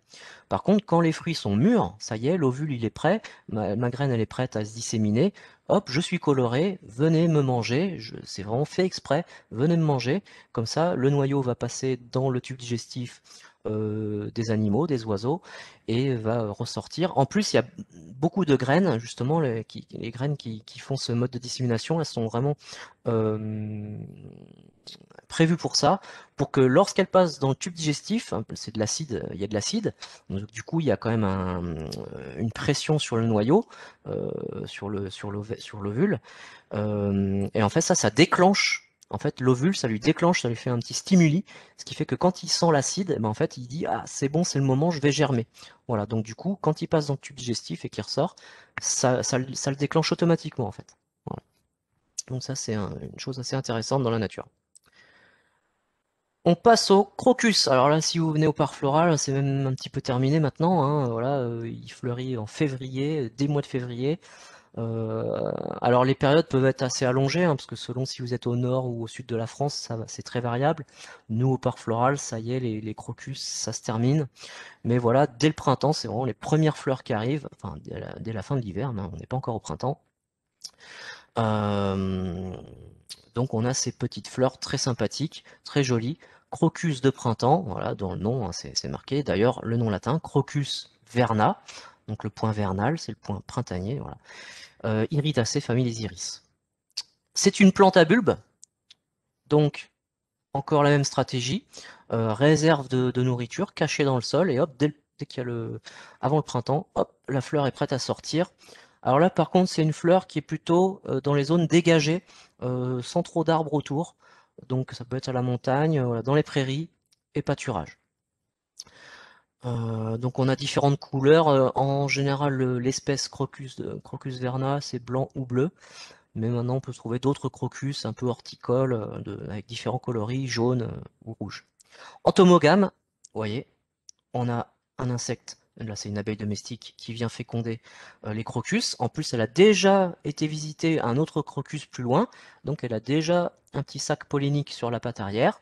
Par contre, quand les fruits sont mûrs, ça y est, l'ovule il est prêt, ma, ma, graine elle est prête à se disséminer. Hop, je suis coloré, venez me manger. C'est vraiment fait exprès. Venez me manger. Comme ça, le noyau va passer dans le tube digestif euh, des animaux, des oiseaux, et va ressortir. En plus, il y a beaucoup de graines, justement, les, graines qui, font ce mode de dissémination, elles sont vraiment euh, prévues pour ça, pour que lorsqu'elles passent dans le tube digestif, hein, c'est de l'acide, euh, il y a de l'acide, du coup, il y a quand même une pression sur le noyau, sur l'ovule, et en fait, ça, ça déclenche en fait, l'ovule, ça lui déclenche, ça lui fait un petit stimuli, ce qui fait que quand il sent l'acide, eh ben en fait, il dit ah c'est bon, c'est le moment, je vais germer. Voilà, donc du coup, quand il passe dans le tube digestif et qu'il ressort, ça, ça, le déclenche automatiquement en fait. Donc ça, c'est une chose assez intéressante dans la nature. On passe au crocus. Alors là, si vous venez au parc floral, c'est même un petit peu terminé maintenant. Hein. Voilà, euh, il fleurit en février, des mois de février. Euh, alors les périodes peuvent être assez allongées, hein, parce que selon si vous êtes au nord ou au sud de la France, c'est très variable. Nous, au parc floral, ça y est, les, crocus, ça se termine. Mais voilà, dès le printemps, c'est vraiment les premières fleurs qui arrivent, enfin dès la, fin de l'hiver, hein, on n'est pas encore au printemps. Euh, donc on a ces petites fleurs très sympathiques, très jolies. Crocus de printemps, voilà, dans le nom, hein, c'est marqué. D'ailleurs, le nom latin, Crocus verna, donc le point vernal, c'est le point printanier. Voilà. Euh, famille des iris. C'est une plante à bulbe. Donc, encore la même stratégie. Euh, réserve de, nourriture cachée dans le sol. Et hop, dès, qu'il y a le... Avant le printemps, hop, la fleur est prête à sortir. Alors là, par contre, c'est une fleur qui est plutôt euh, dans les zones dégagées, sans trop d'arbres autour. Donc ça peut être à la montagne, dans les prairies et pâturage. Euh, donc on a différentes couleurs. Euh, en général, l'espèce crocus, euh, crocus verna, c'est blanc ou bleu. Mais maintenant, on peut trouver d'autres crocus un peu horticoles, avec différents coloris, jaune ou rouge. En tomogame, vous voyez, on a un insecte, là c'est une abeille domestique, qui vient féconder les crocus. En plus, elle a déjà été visiter un autre crocus plus loin, donc elle a déjà un petit sac pollinique sur la patte arrière.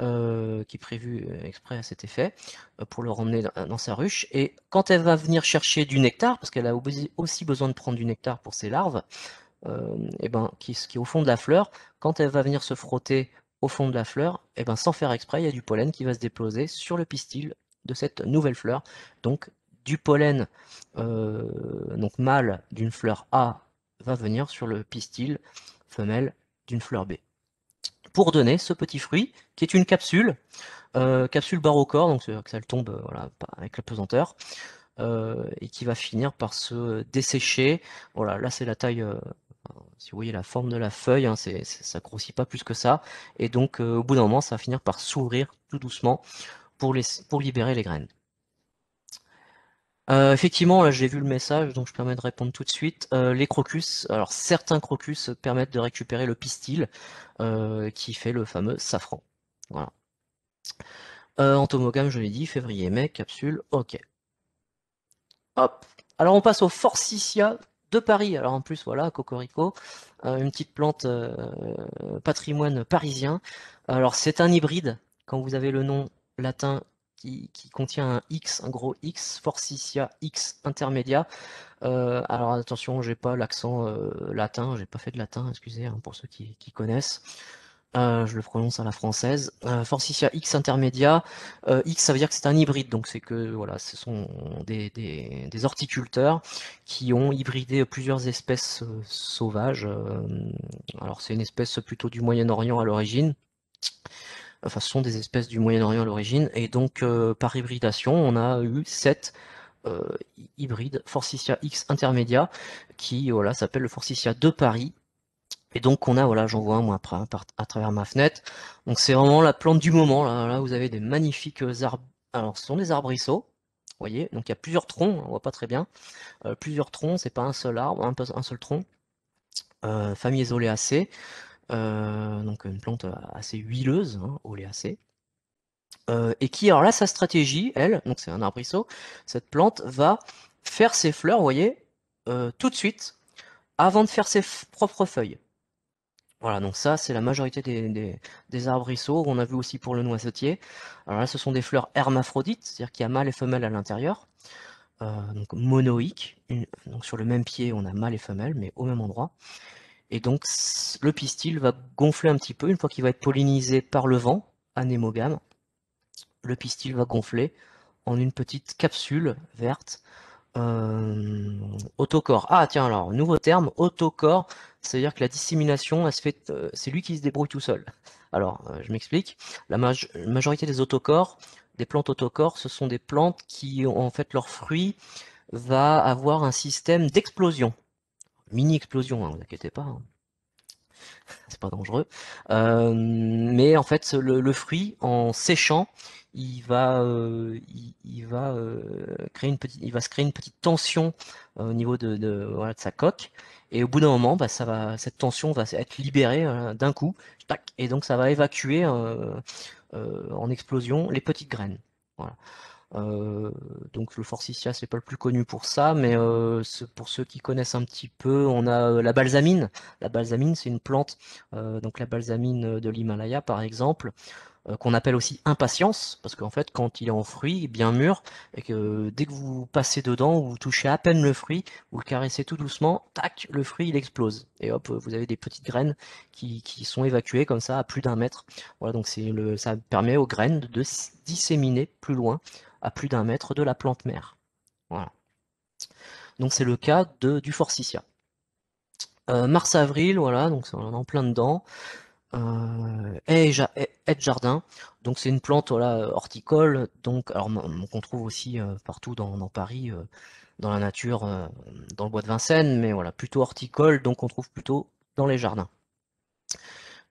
Euh, qui est prévu euh, exprès à cet effet, euh, pour le ramener dans, sa ruche. Et quand elle va venir chercher du nectar, parce qu'elle a aussi besoin de prendre du nectar pour ses larves, et eh ben, qui, est au fond de la fleur, quand elle va venir se frotter au fond de la fleur, et eh ben, sans faire exprès, il y a du pollen qui va se déposer sur le pistil de cette nouvelle fleur. Donc du pollen donc mâle d'une fleur A va venir sur le pistil femelle d'une fleur B pour donner ce petit fruit qui est une capsule, euh, capsule barre au corps, donc ça tombe euh, voilà, avec la pesanteur, euh, et qui va finir par se dessécher. Voilà, là c'est la taille, si vous voyez la forme de la feuille, hein, ça grossit pas plus que ça, et donc au bout d'un moment ça va finir par s'ouvrir tout doucement pour, les, pour libérer les graines. Euh, effectivement, j'ai vu le message, donc je permets de répondre tout de suite. Euh, les crocus, alors certains crocus permettent de récupérer le pistil euh, qui fait le fameux safran. Voilà. Euh, entomogame, je l'ai dit, février, mai, capsule, ok. Hop. Alors on passe au Forsythia de Paris. Alors en plus, voilà, Cocorico, une petite plante patrimoine parisien. Alors c'est un hybride, quand vous avez le nom latin qui, contient un X, un gros X, forcicia X intermédia. Euh, alors attention, j'ai pas l'accent latin, euh, latin, j'ai pas fait de latin, excusez, hein, pour ceux qui, connaissent. Euh, je le prononce à la française. Forcicia X intermédia. X, ça veut dire que c'est un hybride, donc c'est que voilà, ce sont des, des, horticulteurs qui ont hybridé plusieurs espèces sauvages. alors c'est une espèce plutôt du Moyen-Orient à l'origine. Euh, enfin ce sont des espèces du Moyen-Orient à l'origine, et donc euh, par hybridation, on a eu cette euh, hybride, hybrides Forsythia X intermédia, qui voilà s'appelle le Forsythia de Paris. Et donc on a, voilà, j'en vois un moi après, à travers ma fenêtre. Donc c'est vraiment la plante du moment. Là, vous avez des magnifiques arbres. Alors ce sont des arbrisseaux, vous voyez, donc il y a plusieurs troncs, on voit pas très bien. plusieurs troncs, c'est pas un seul arbre, un, seul tronc. famille isolée euh, donc une plante euh, assez huileuse, hein, euh, et qui, alors là, sa stratégie, elle, donc c'est un arbrisseau, cette plante va faire ses fleurs, vous voyez, tout de suite, avant de faire ses propres feuilles. Voilà, donc ça, c'est la majorité des, arbrisseaux. On a vu aussi pour le noisetier. Alors là, ce sont des fleurs hermaphrodites, c'est-à-dire qu'il y a mâle et femelle à l'intérieur. donc monoïque. donc sur le même pied, on a mâle et femelle, mais au même endroit. Et donc le pistil va gonfler un petit peu une fois qu'il va être pollinisé par le vent, anémogame. Le pistil va gonfler en une petite capsule verte. Euh, autocore. Ah tiens alors, nouveau terme, autocore, c'est-à-dire que la dissémination, elle se fait, euh, c'est lui qui se débrouille tout seul. Alors, euh, je m'explique. La majorité des autocores, des plantes autocores, ce sont des plantes qui ont en fait leur fruit va avoir un système d'explosion mini-explosion, ne hein, vous inquiétez pas. Hein. C'est pas dangereux. mais en fait, le, fruit, en séchant, il va, euh, il, va euh, créer une petite, il va se créer une petite tension euh, au niveau de, de, sa coque. Et au bout d'un moment, bah, cette tension va être libérée d'un coup, et donc ça va évacuer en explosion les petites graines. Voilà. Euh, donc le Forsythia, c'est pas le plus connu pour ça, mais euh, pour ceux qui connaissent un petit peu, on a euh, la balsamine. La balsamine, c'est une plante, donc la balsamine de l'Himalaya par exemple, qu'on appelle aussi impatience, parce qu'en fait, quand il est en fruit, bien mûr, et que dès que vous passez dedans, ou vous touchez à peine le fruit, vous le caressez tout doucement, tac, le fruit, il explose. Et hop, vous avez des petites graines qui, sont évacuées comme ça à plus d'un mètre. Voilà, donc ça permet aux graines de disséminer plus loin à plus d'un mètre de la plante mère. Voilà. Donc c'est le cas de, du Forsythia. Euh, Mars-avril, voilà, donc on en plein dedans. Euh, et, jardin, donc c'est une plante voilà, horticole, donc qu'on trouve aussi euh, partout dans, dans Paris, dans la nature, dans le bois de Vincennes, mais voilà plutôt horticole, donc on trouve plutôt dans les jardins.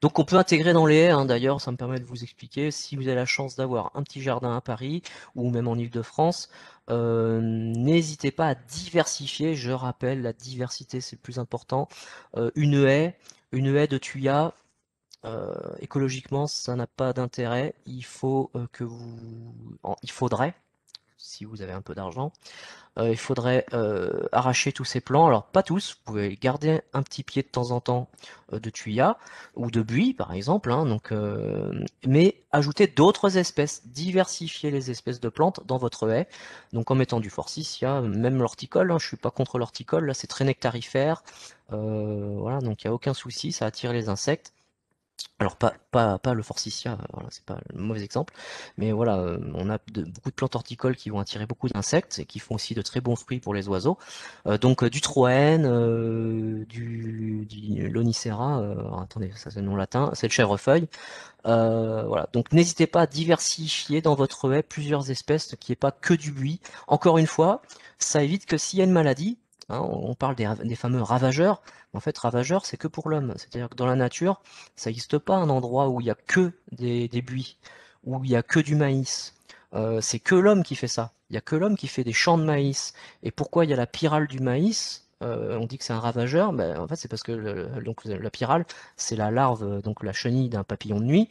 Donc on peut intégrer dans les haies, hein, d'ailleurs, ça me permet de vous expliquer, si vous avez la chance d'avoir un petit jardin à Paris ou même en Ile-de-France, euh, n'hésitez pas à diversifier, je rappelle, la diversité c'est le plus important. Euh, une haie, une haie de tuya, euh, écologiquement ça n'a pas d'intérêt, il faut que vous. Il faudrait, si vous avez un peu d'argent. Euh, il faudrait euh, arracher tous ces plants, Alors pas tous, vous pouvez garder un petit pied de temps en temps euh, de tuya ou de buis par exemple, hein. donc, mais ajouter d'autres espèces, diversifier les espèces de plantes dans votre haie. Donc en mettant du forsythia, même l'horticole, je hein. je suis pas contre l'horticole, là c'est très nectarifère, voilà, donc il n'y a aucun souci, ça attire les insectes. Alors pas, pas, pas le forsythia, euh, c'est pas le mauvais exemple, mais voilà, euh, on a beaucoup de plantes horticoles qui vont attirer beaucoup d'insectes et qui font aussi de très bons fruits pour les oiseaux. Euh, donc du troène, du, du l'onicera, attendez, ça c'est le nom latin, c'est le chèvrefeuille. voilà, donc n'hésitez pas à diversifier dans votre haie plusieurs espèces, qui n'est pas que du buis. Encore une fois, ça évite que s'il y a une maladie, Hein, on parle des, fameux ravageurs. En fait, ravageur, c'est que pour l'homme. C'est-à-dire que dans la nature, ça n'existe pas un endroit où il n'y a que des, buis, où il n'y a que du maïs. Euh, c'est que l'homme qui fait ça. Il n'y a que l'homme qui fait des champs de maïs. Et pourquoi il y a la pyrale du maïs euh, on dit que c'est un ravageur, mais ben, en fait c'est parce que donc la pyrale, c'est la larve, donc la chenille d'un papillon de nuit,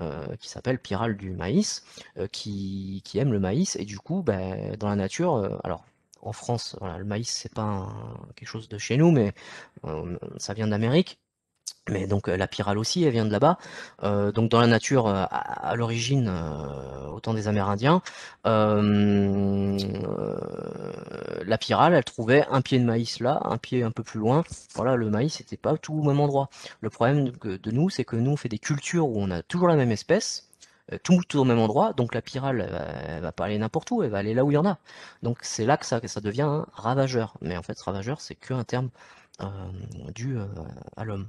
euh, qui s'appelle pyrale du maïs, qui, aime le maïs, et du coup, ben, dans la nature, alors en France, le maïs, c'est pas quelque chose de chez nous, mais euh, ça vient d'Amérique. Mais donc euh, la pyrale aussi, elle vient de là-bas. Euh, donc dans la nature, à, l'origine, autant au temps des Amérindiens, la pyrale, elle trouvait un pied de maïs là, un pied un peu plus loin. Voilà, le maïs n'était pas tout au même endroit. Le problème de nous, c'est que nous, on fait des cultures où on a toujours la même espèce, euh, tout au même endroit, donc la pyrale, elle va pas aller n'importe où, elle va aller là où il y en a. Donc c'est là que ça, devient un ravageur. Mais en fait, ravageur, c'est qu'un terme euh, dû euh, à l'homme.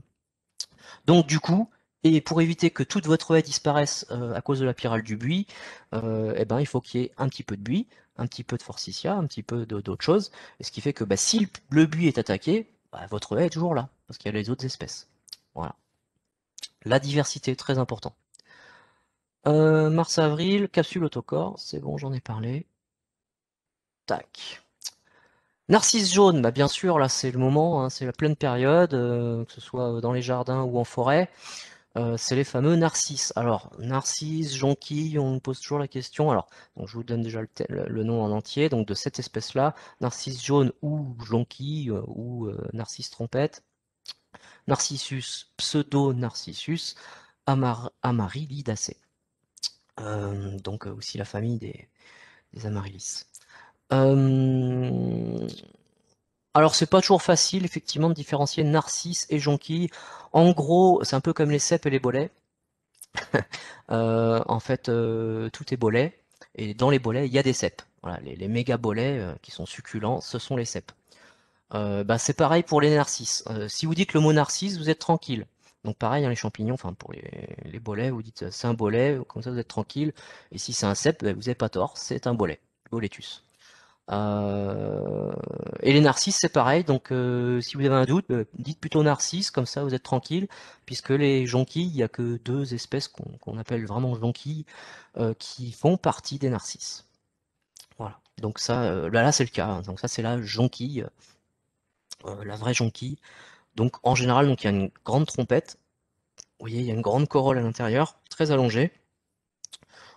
Donc du coup, et pour éviter que toute votre haie disparaisse à cause de la pyrale du buis, eh ben, il faut qu'il y ait un petit peu de buis, un petit peu de forsythia, un petit peu d'autres choses, et ce qui fait que bah, si le buis est attaqué, bah, votre haie est toujours là, parce qu'il y a les autres espèces. Voilà. La diversité, très importante euh, mars-avril, capsule autocorps, c'est bon, j'en ai parlé. Tac. Narcisse jaune, bah bien sûr, là c'est le moment, hein, c'est la pleine période, euh, que ce soit dans les jardins ou en forêt. Euh, c'est les fameux narcisses. Alors, narcisse, jonquille, on me pose toujours la question. Alors, donc je vous donne déjà le, nom en entier. Donc, de cette espèce-là, narcisse jaune ou jonquille ou narcisse trompette, narcissus, pseudo-narcissus, amar donc aussi la famille des, amaryllis. Alors c'est pas toujours facile effectivement de différencier narcisse et jonquille. En gros, c'est un peu comme les cèpes et les bolets. en fait, tout est bolet et dans les bolets, il y a des cèpes. Voilà, les, méga bolets qui sont succulents, ce sont les cèpes. Bah, c'est pareil pour les narcisses. si vous dites le mot narcisse, vous êtes tranquille. Donc pareil, hein, les champignons, enfin pour les, bolets, vous dites c'est un bolet, comme ça vous êtes tranquille. Et si c'est un cep, ben, vous n'avez pas tort, c'est un bolet, boletus. Euh, et les narcisses, c'est pareil. Donc, euh, si vous avez un doute, euh, dites plutôt narcisse, comme ça vous êtes tranquille, puisque les jonquilles, il n'y a que deux espèces qu'on appelle vraiment jonquilles qui font partie des narcisses. Voilà. Donc ça, là, là c'est le cas. Hein. Donc ça, c'est la jonquille, la vraie jonquille. Donc en général, donc, il y a une grande trompette. Vous voyez, il y a une grande corolle à l'intérieur, très allongée.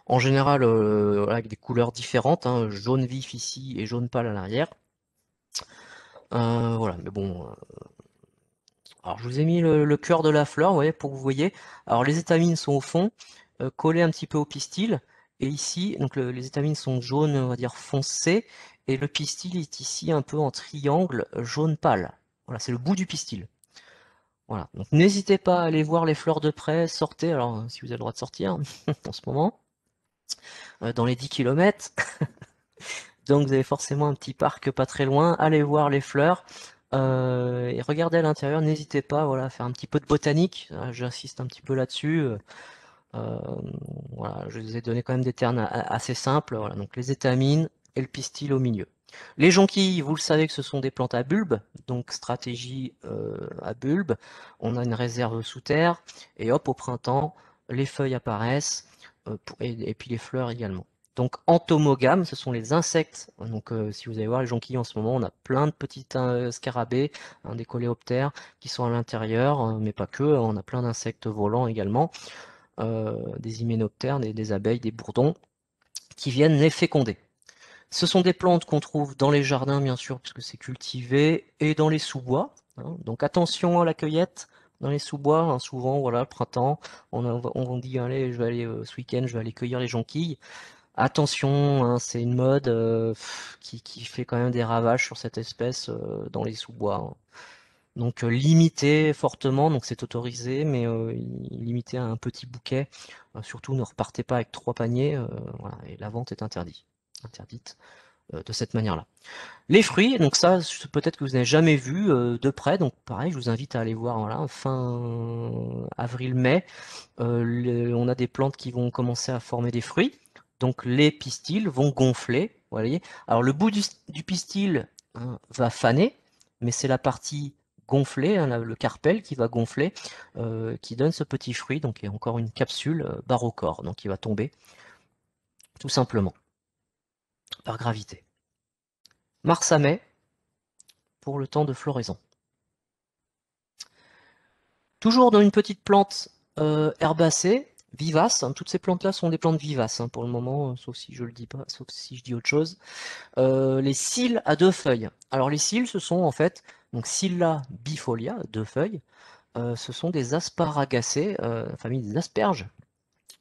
En général, euh, avec des couleurs différentes, hein, jaune vif ici et jaune pâle à l'arrière. Euh, voilà, mais bon. Euh, alors je vous ai mis le, cœur de la fleur, vous voyez, pour que vous voyez. Alors les étamines sont au fond, collées un petit peu au pistil. Et ici, donc les étamines sont jaunes, on va dire foncées, et le pistil est ici un peu en triangle jaune pâle. Voilà, c'est le bout du pistil. Voilà. Donc n'hésitez pas à aller voir les fleurs de près, sortez, alors euh, si vous avez le droit de sortir en ce moment, euh, dans les 10 km. Donc vous avez forcément un petit parc pas très loin, allez voir les fleurs. Euh, et regardez à l'intérieur, n'hésitez pas voilà, à faire un petit peu de botanique, hein, j'insiste un petit peu là-dessus. voilà, je vous ai donné quand même des termes assez simples, voilà. donc les étamines et le pistil au milieu. Les jonquilles, vous le savez que ce sont des plantes à bulbes, donc stratégie euh, à bulbe, On a une réserve sous terre et hop, au printemps, les feuilles apparaissent euh, et, puis les fleurs également. Donc entomogame, ce sont les insectes. Donc euh, si vous allez voir les jonquilles en ce moment, on a plein de petits scarabées, hein, des coléoptères qui sont à l'intérieur, hein, mais pas que. On a plein d'insectes volants également, des hyménoptères, des abeilles, des bourdons qui viennent les féconder. Ce sont des plantes qu'on trouve dans les jardins, bien sûr, puisque c'est cultivé, et dans les sous-bois. Hein. Donc attention à la cueillette dans les sous-bois. Hein. Souvent, voilà, le printemps, on, dit, allez, je vais aller euh, ce week-end, je vais aller cueillir les jonquilles. Attention, hein, c'est une mode euh, qui, fait quand même des ravages sur cette espèce euh, dans les sous-bois. Donc limité fortement, donc c'est autorisé, mais limité à un petit bouquet. surtout ne repartez pas avec trois paniers, voilà, et la vente est interdite interdite euh, de cette manière-là. Les fruits, donc ça, peut-être que vous n'avez jamais vu euh, de près, donc pareil, je vous invite à aller voir voilà, fin avril-mai, euh, on a des plantes qui vont commencer à former des fruits, donc les pistils vont gonfler, vous voyez. Alors le bout du, pistil hein, va faner, mais c'est la partie gonflée, hein, le carpel qui va gonfler, qui donne ce petit fruit, donc il y a encore une capsule corps, donc il va tomber, tout simplement gravité. Mars à mai pour le temps de floraison. Toujours dans une petite plante euh, herbacée, vivace. Hein, toutes ces plantes-là sont des plantes vivaces hein, pour le moment, euh, sauf si je le dis pas, sauf si je dis autre chose. Euh, les cils à deux feuilles. Alors les cils, ce sont en fait donc Scylla bifolia, deux feuilles. ce sont des asparagacées, la famille des asperges.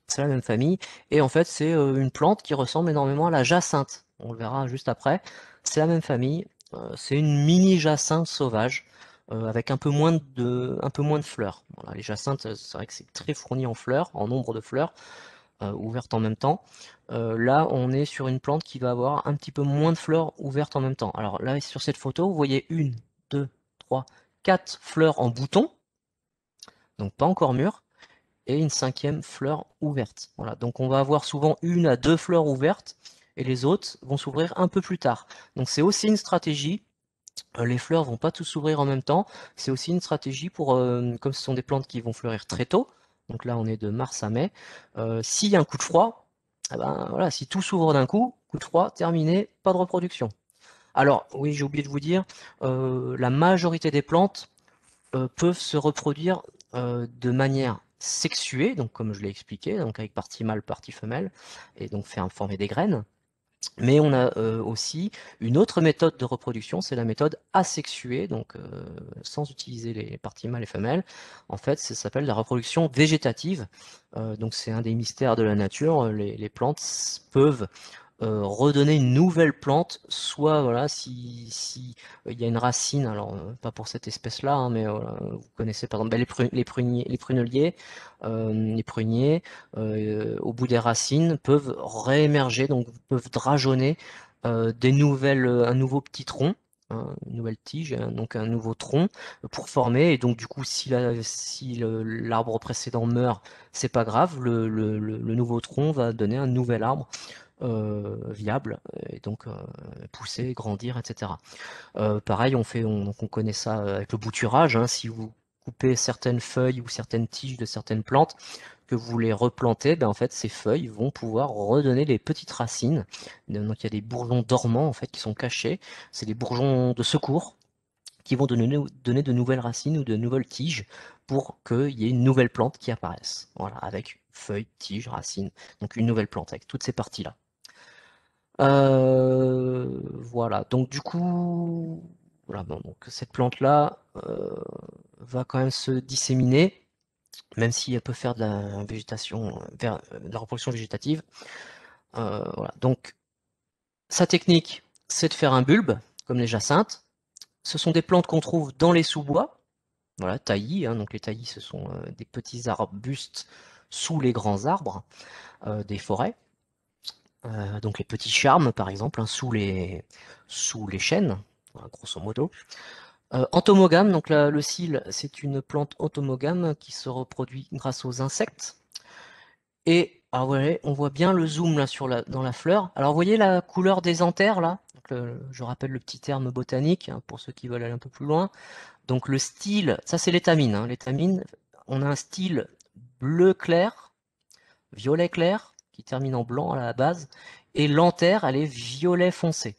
C'est la même famille. Et en fait, c'est une plante qui ressemble énormément à la jacinthe on le verra juste après. C'est la même famille, euh, c'est une mini jacinthe sauvage euh, avec un peu moins de, un peu moins de fleurs. les jacinthes, euh, c'est vrai que c'est très fourni en fleurs, en nombre de fleurs ouvertes en même temps. là, on est sur une plante qui va avoir un petit peu moins de fleurs ouvertes en même temps. Alors là, sur cette photo, vous voyez une, deux, trois, quatre fleurs en bouton, donc pas encore mûres, et une cinquième fleur ouverte. Voilà, donc on va avoir souvent une à deux fleurs ouvertes et les autres vont s'ouvrir un peu plus tard. Donc c'est aussi une stratégie. Euh, les fleurs vont pas tous s'ouvrir en même temps. C'est aussi une stratégie pour, euh, comme ce sont des plantes qui vont fleurir très tôt, donc là on est de mars à mai, euh, s'il y a un coup de froid, eh ben, voilà, si tout s'ouvre d'un coup, coup de froid, terminé, pas de reproduction. Alors oui, j'ai oublié de vous dire, la majorité des plantes peuvent se reproduire de manière sexuée, donc comme je l'ai expliqué, donc avec partie mâle, partie femelle, et donc faire former des graines. Mais on a euh, aussi une autre méthode de reproduction, c'est la méthode asexuée, donc euh, sans utiliser les parties mâles et femelles. En fait, ça s'appelle la reproduction végétative. Euh, donc c'est un des mystères de la nature. les plantes peuvent euh, redonner une nouvelle plante, soit voilà, si si, euh, y a une racine, alors euh, pas pour cette espèce-là, hein, mais vous connaissez par exemple ben, les, les, pruniers, les pruneliers, les pruniers, au bout des racines peuvent réémerger, donc peuvent drageonner des nouvelles, un nouveau petit tronc hein, une nouvelle tige, hein, donc un nouveau tronc pour former. Et donc du coup, si l'arbre précédent meurt, c'est pas grave, le, nouveau tronc va donner un nouvel arbre. Euh, viable et donc euh, pousser, grandir, etc. Euh, pareil, on fait, on, connaît ça avec le bouturage. Hein. si vous coupez certaines feuilles ou certaines tiges de certaines plantes, que vous les replantez, ben, en fait ces feuilles vont pouvoir redonner les petites racines. Donc il y a des bourgeons dormants en fait qui sont cachés. C'est des bourgeons de secours qui vont donner, donner de nouvelles racines ou de nouvelles tiges pour qu'il y ait une nouvelle plante qui apparaisse. Voilà, avec feuilles, tiges, racines. Donc une nouvelle plante avec toutes ces parties là. Euh, voilà, donc du coup, voilà, donc cette plante-là euh, va quand même se disséminer, même si elle peut faire de la végétation, euh, de la reproduction végétative. voilà, donc sa technique, c'est de faire un bulbe, comme les jacinthes. Ce sont des plantes qu'on trouve dans les sous-bois, voilà, taillis, hein. donc les taillis, ce sont des petits arbustes sous les grands arbres des forêts. Euh, donc les petits charmes par exemple, hein, sous, les, sous les chênes, grosso modo. Euh, entomogame, donc le cil, c'est une plante automogame qui se reproduit grâce aux insectes. Et ah on voit bien le zoom là, sur dans la fleur. Alors vous voyez la couleur des anthères là Je rappelle le petit terme botanique hein, pour ceux qui veulent aller un peu plus loin. Donc le style, ça c'est l'étamine. Hein. l'étamine, on a un style bleu clair, violet clair, qui termine en blanc à la base, et l'anthère, elle est violet foncé.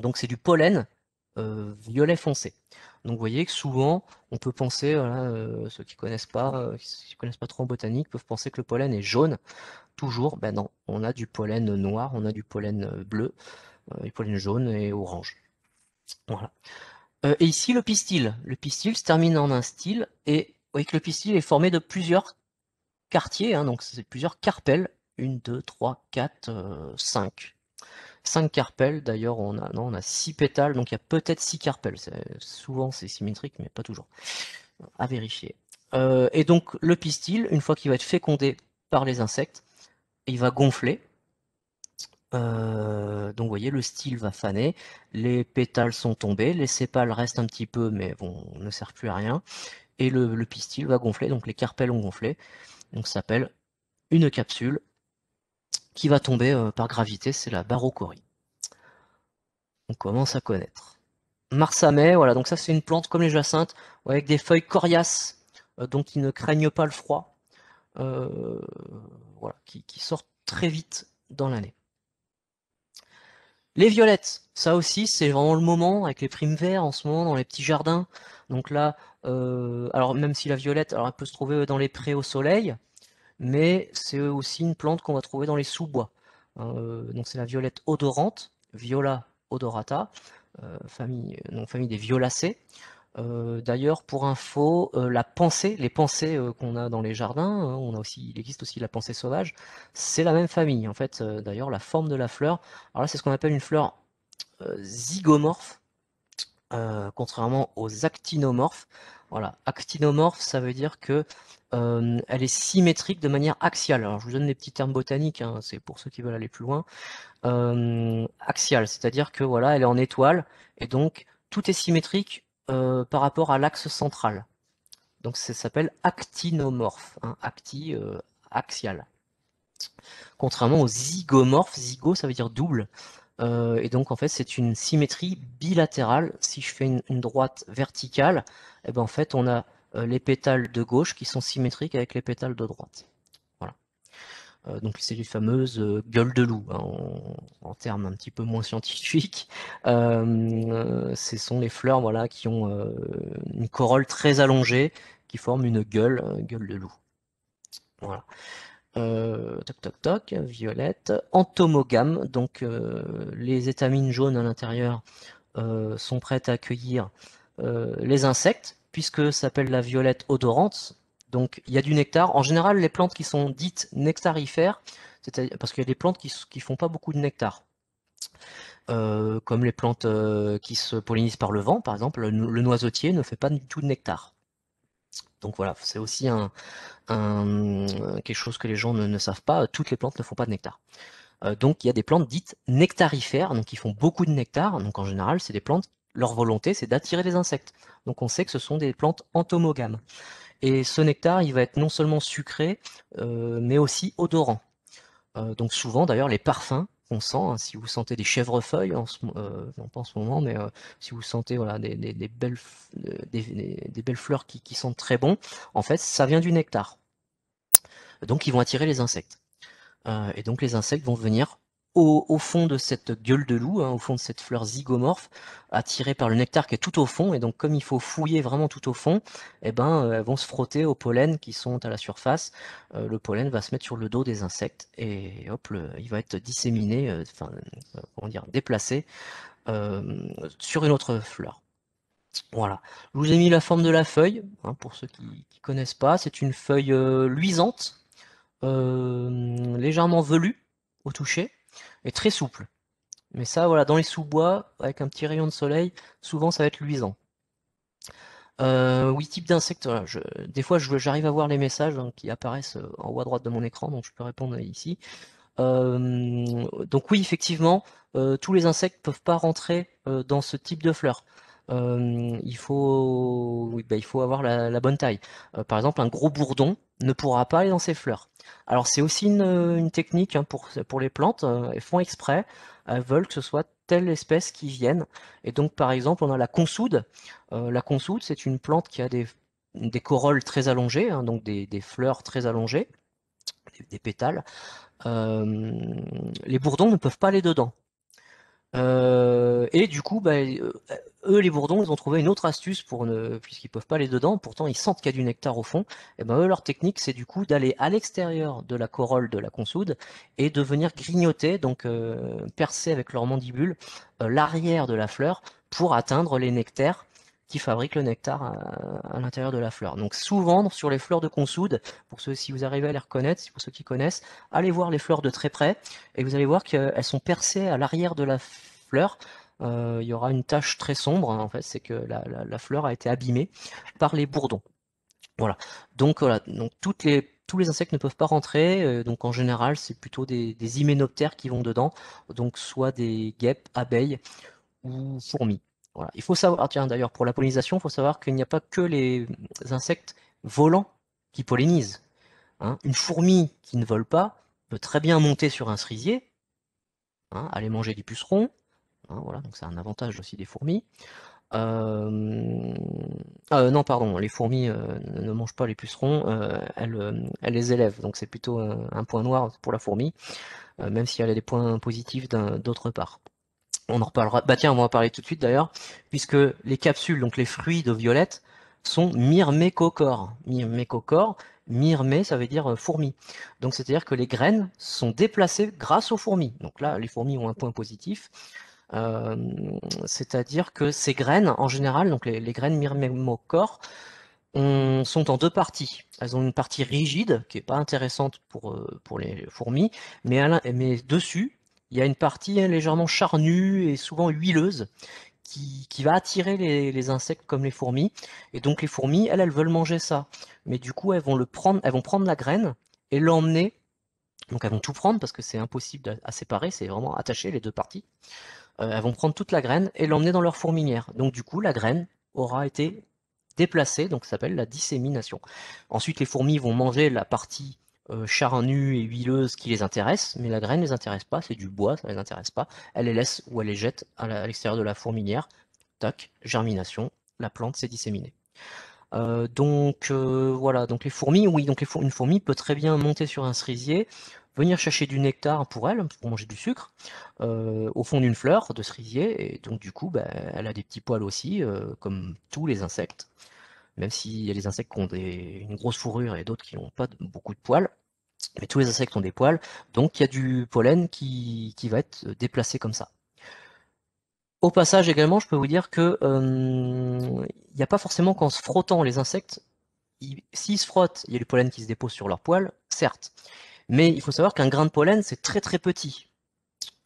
Donc c'est du pollen euh, violet foncé. Donc vous voyez que souvent, on peut penser, euh, ceux qui connaissent pas, euh, connaissent pas trop en botanique, peuvent penser que le pollen est jaune. Toujours, ben non, on a du pollen noir, on a du pollen bleu, du pollen jaune et orange. Voilà. et ici le pistil. Le pistil se termine en un style et vous voyez que le pistil est formé de plusieurs quartiers, hein, donc c'est plusieurs carpelles 1, 2, 3, 4, 5. Cinq carpelles, d'ailleurs on a, non, on a 6 pétales, donc il y a peut-être 6 carpelles. Souvent c'est symétrique, mais pas toujours. À vérifier. Euh, et donc le pistil, une fois qu'il va être fécondé par les insectes, il va gonfler. Euh, donc vous voyez, le style va faner, les pétales sont tombés, les sépales restent un petit peu, mais bon, ne servent plus à rien. Et le, le pistil va gonfler, donc les carpelles ont gonflé. Donc ça s'appelle une capsule qui va tomber euh, par gravité, c'est la barocorie. On commence à connaître. mai, voilà, donc ça c'est une plante comme les jacinthes, avec des feuilles coriaces, euh, donc qui ne craignent pas le froid, euh, voilà, qui, sortent très vite dans l'année. Les violettes, ça aussi c'est vraiment le moment avec les primes verts en ce moment dans les petits jardins. Donc là, alors même si la violette, alors elle peut se trouver dans les prés au soleil, mais c'est aussi une plante qu'on va trouver dans les sous-bois. Hein, euh, donc c'est la violette odorante, Viola odorata, euh, famille, euh, famille des violacées. D'ailleurs, pour info, la pensée, les pensées qu'on a dans les jardins, hein, on aussi, il existe aussi la pensée sauvage, c'est la même famille. En fait, d'ailleurs, la forme de la fleur, alors là, c'est ce qu'on appelle une fleur zygomorphe, euh, contrairement aux actinomorphes. Voilà, actinomorphe, ça veut dire que euh, elle est symétrique de manière axiale. Alors, je vous donne des petits termes botaniques, hein, c'est pour ceux qui veulent aller plus loin. Euh, axiale, c'est-à-dire que voilà, elle est en étoile et donc tout est symétrique par rapport à l'axe central. Donc ça s'appelle actinomorphe, hein, acti axial. Contrairement aux zygomorphes, zygo ça veut dire double. Euh, et donc, en fait, c'est une symétrie bilatérale. Si je fais une, droite verticale, et eh ben, en fait, on a euh, les pétales de gauche qui sont symétriques avec les pétales de droite. Voilà. Euh, donc, c'est les fameuses gueules de loup, hein, en, termes un petit peu moins scientifiques. ce sont les fleurs voilà, qui ont une corolle très allongée qui forment une gueule, gueule de loup. Voilà. Euh, toc toc toc, violette, entomogame, donc euh, les étamines jaunes à l'intérieur euh, sont prêtes à accueillir les insectes, puisque ça s'appelle la violette odorante, donc il y a du nectar. En général, les plantes qui sont dites nectarifères, c'est-à-dire parce qu'il y a des plantes qui ne font pas beaucoup de nectar. comme les plantes qui se pollinisent par le vent, par exemple, le noisetier ne fait pas du tout de nectar. Donc voilà, c'est aussi un, euh, quelque chose que les gens ne, savent pas. Toutes les plantes ne font pas de nectar. Euh, donc il y a des plantes dites nectarifères, donc qui font beaucoup de nectar. Donc en général, c'est des plantes, leur volonté, c'est d'attirer des insectes. Donc on sait que ce sont des plantes entomogames. Et ce nectar, il va être non seulement sucré, euh, mais aussi odorant. donc souvent, d'ailleurs, les parfums sent. Hein. si vous sentez des chèvrefeuilles, en ce, euh, en ce moment, mais euh, si vous sentez voilà, des, belles, euh, des, belles fleurs qui, sont très bon, en fait, ça vient du nectar. Donc, ils vont attirer les insectes. et donc, les insectes vont venir au, fond de cette gueule de loup, hein, au fond de cette fleur zygomorphe, attirée par le nectar qui est tout au fond. Et donc, comme il faut fouiller vraiment tout au fond, eh ben, euh, elles vont se frotter au pollen qui sont à la surface. Euh, le pollen va se mettre sur le dos des insectes et hop, il va être disséminé, on euh, dire, déplacé sur une autre fleur. Voilà. Je vous ai mis la forme de la feuille, hein, pour ceux qui ne connaissent pas. C'est une feuille luisante, légèrement velue au toucher et très souple. Mais ça, voilà, dans les sous-bois, avec un petit rayon de soleil, souvent ça va être luisant. Euh, oui, type d'insectes. des fois, j'arrive à voir les messages hein, qui apparaissent euh, en haut à droite de mon écran, donc je peux répondre ici. Euh, donc oui, effectivement, tous les insectes ne peuvent pas rentrer dans ce type de fleurs il, faut, bah, il faut avoir la, bonne taille. par exemple, un gros bourdon ne pourra pas aller dans ses fleurs. Alors c'est aussi une, technique hein, pour, pour les plantes, elles font exprès, elles veulent que ce soit telle espèce qui vienne. Et donc par exemple, on a la consoude. la consoude, c'est une plante qui a des, des corolles très allongées, hein, donc des, des fleurs très allongées des, pétales, les bourdons ne peuvent pas aller dedans. et du coup, bah, eux, les bourdons, ils ont trouvé une autre astuce pour ne, puisqu'ils peuvent pas aller dedans. Pourtant, ils sentent qu'il y a du nectar au fond. Et eh ben eux, leur technique, c'est du coup d'aller à l'extérieur de la corolle de la consoude et de venir grignoter, donc euh, percer avec leur mandibule euh, l'arrière de la fleur pour atteindre les nectaires qui fabriquent le nectar à, à l'intérieur de la fleur. Donc souvent sur les fleurs de consoude, pour ceux si vous arrivez à les reconnaître, pour ceux qui connaissent, allez voir les fleurs de très près et vous allez voir qu'elles sont percées à l'arrière de la fleur euh, il y aura une tache très sombre, hein, en fait, c'est que la, fleur a été abîmée par les bourdons. Voilà. Donc voilà, donc les, tous les insectes ne peuvent pas rentrer. Euh, donc en général, c'est plutôt des, hyménoptères qui vont dedans, donc soit des guêpes, abeilles ou fourmis. Voilà. Il faut savoir, tiens d'ailleurs pour la pollinisation, il faut savoir qu'il n'y a pas que les insectes volants qui pollinisent. Hein. Une fourmi qui ne vole pas peut très bien monter sur un cerisier, hein, aller manger du puceron. Hein, voilà, donc c'est un avantage aussi des fourmis. Euh, euh, non, pardon, les fourmis euh, ne mangent pas les pucerons, elles, les élèvent, donc c'est plutôt un, point noir pour la fourmi, même si elle a des points positifs d'autre part. On en reparlera. Bah tiens, on va en parler tout de suite d'ailleurs, puisque les capsules, donc les fruits de violette, sont myrmécocores. Myrmécocores, myrmé, ça veut dire fourmi. Donc c'est-à-dire que les graines sont déplacées grâce aux fourmis. Donc là, les fourmis ont un point positif. C'est-à-dire que ces graines, en général, donc les, graines myrmémocore, sont en deux parties. Elles ont une partie rigide qui n'est pas intéressante pour, euh, pour les fourmis, mais, mais dessus, il y a une partie hein, légèrement charnue et souvent huileuse qui, va attirer les, insectes comme les fourmis. Et donc les fourmis, elles, elles veulent manger ça. Mais du coup, elles vont, le prendre, elles vont prendre la graine et l'emmener. Donc elles vont tout prendre parce que c'est impossible à, à séparer, c'est vraiment attaché les deux parties. Euh, elles vont prendre toute la graine et l'emmener dans leur fourmilière. Donc du coup, la graine aura été déplacée, donc ça s'appelle la dissémination. Ensuite, les fourmis vont manger la partie euh, charnue et huileuse qui les intéresse, mais la graine ne les intéresse pas, c'est du bois, ça ne les intéresse pas. Elle les laisse ou elle les jette à l'extérieur de la fourmilière. Tac, germination, la plante s'est disséminée. Euh, donc voilà, donc les fourmis, oui, donc une fourmi peut très bien monter sur un cerisier, venir chercher du nectar pour elle, pour manger du sucre, euh, au fond d'une fleur de cerisier, et donc du coup, bah, elle a des petits poils aussi, euh, comme tous les insectes, même s'il y a des insectes qui ont des, une grosse fourrure et d'autres qui n'ont pas beaucoup de poils, mais tous les insectes ont des poils, donc il y a du pollen qui, qui va être euh, déplacé comme ça. Au passage également, je peux vous dire que il n'y a pas forcément qu'en se frottant les insectes, s'ils se frottent, il y a du pollen qui se dépose sur leurs poils, certes, mais il faut savoir qu'un grain de pollen, c'est très très petit.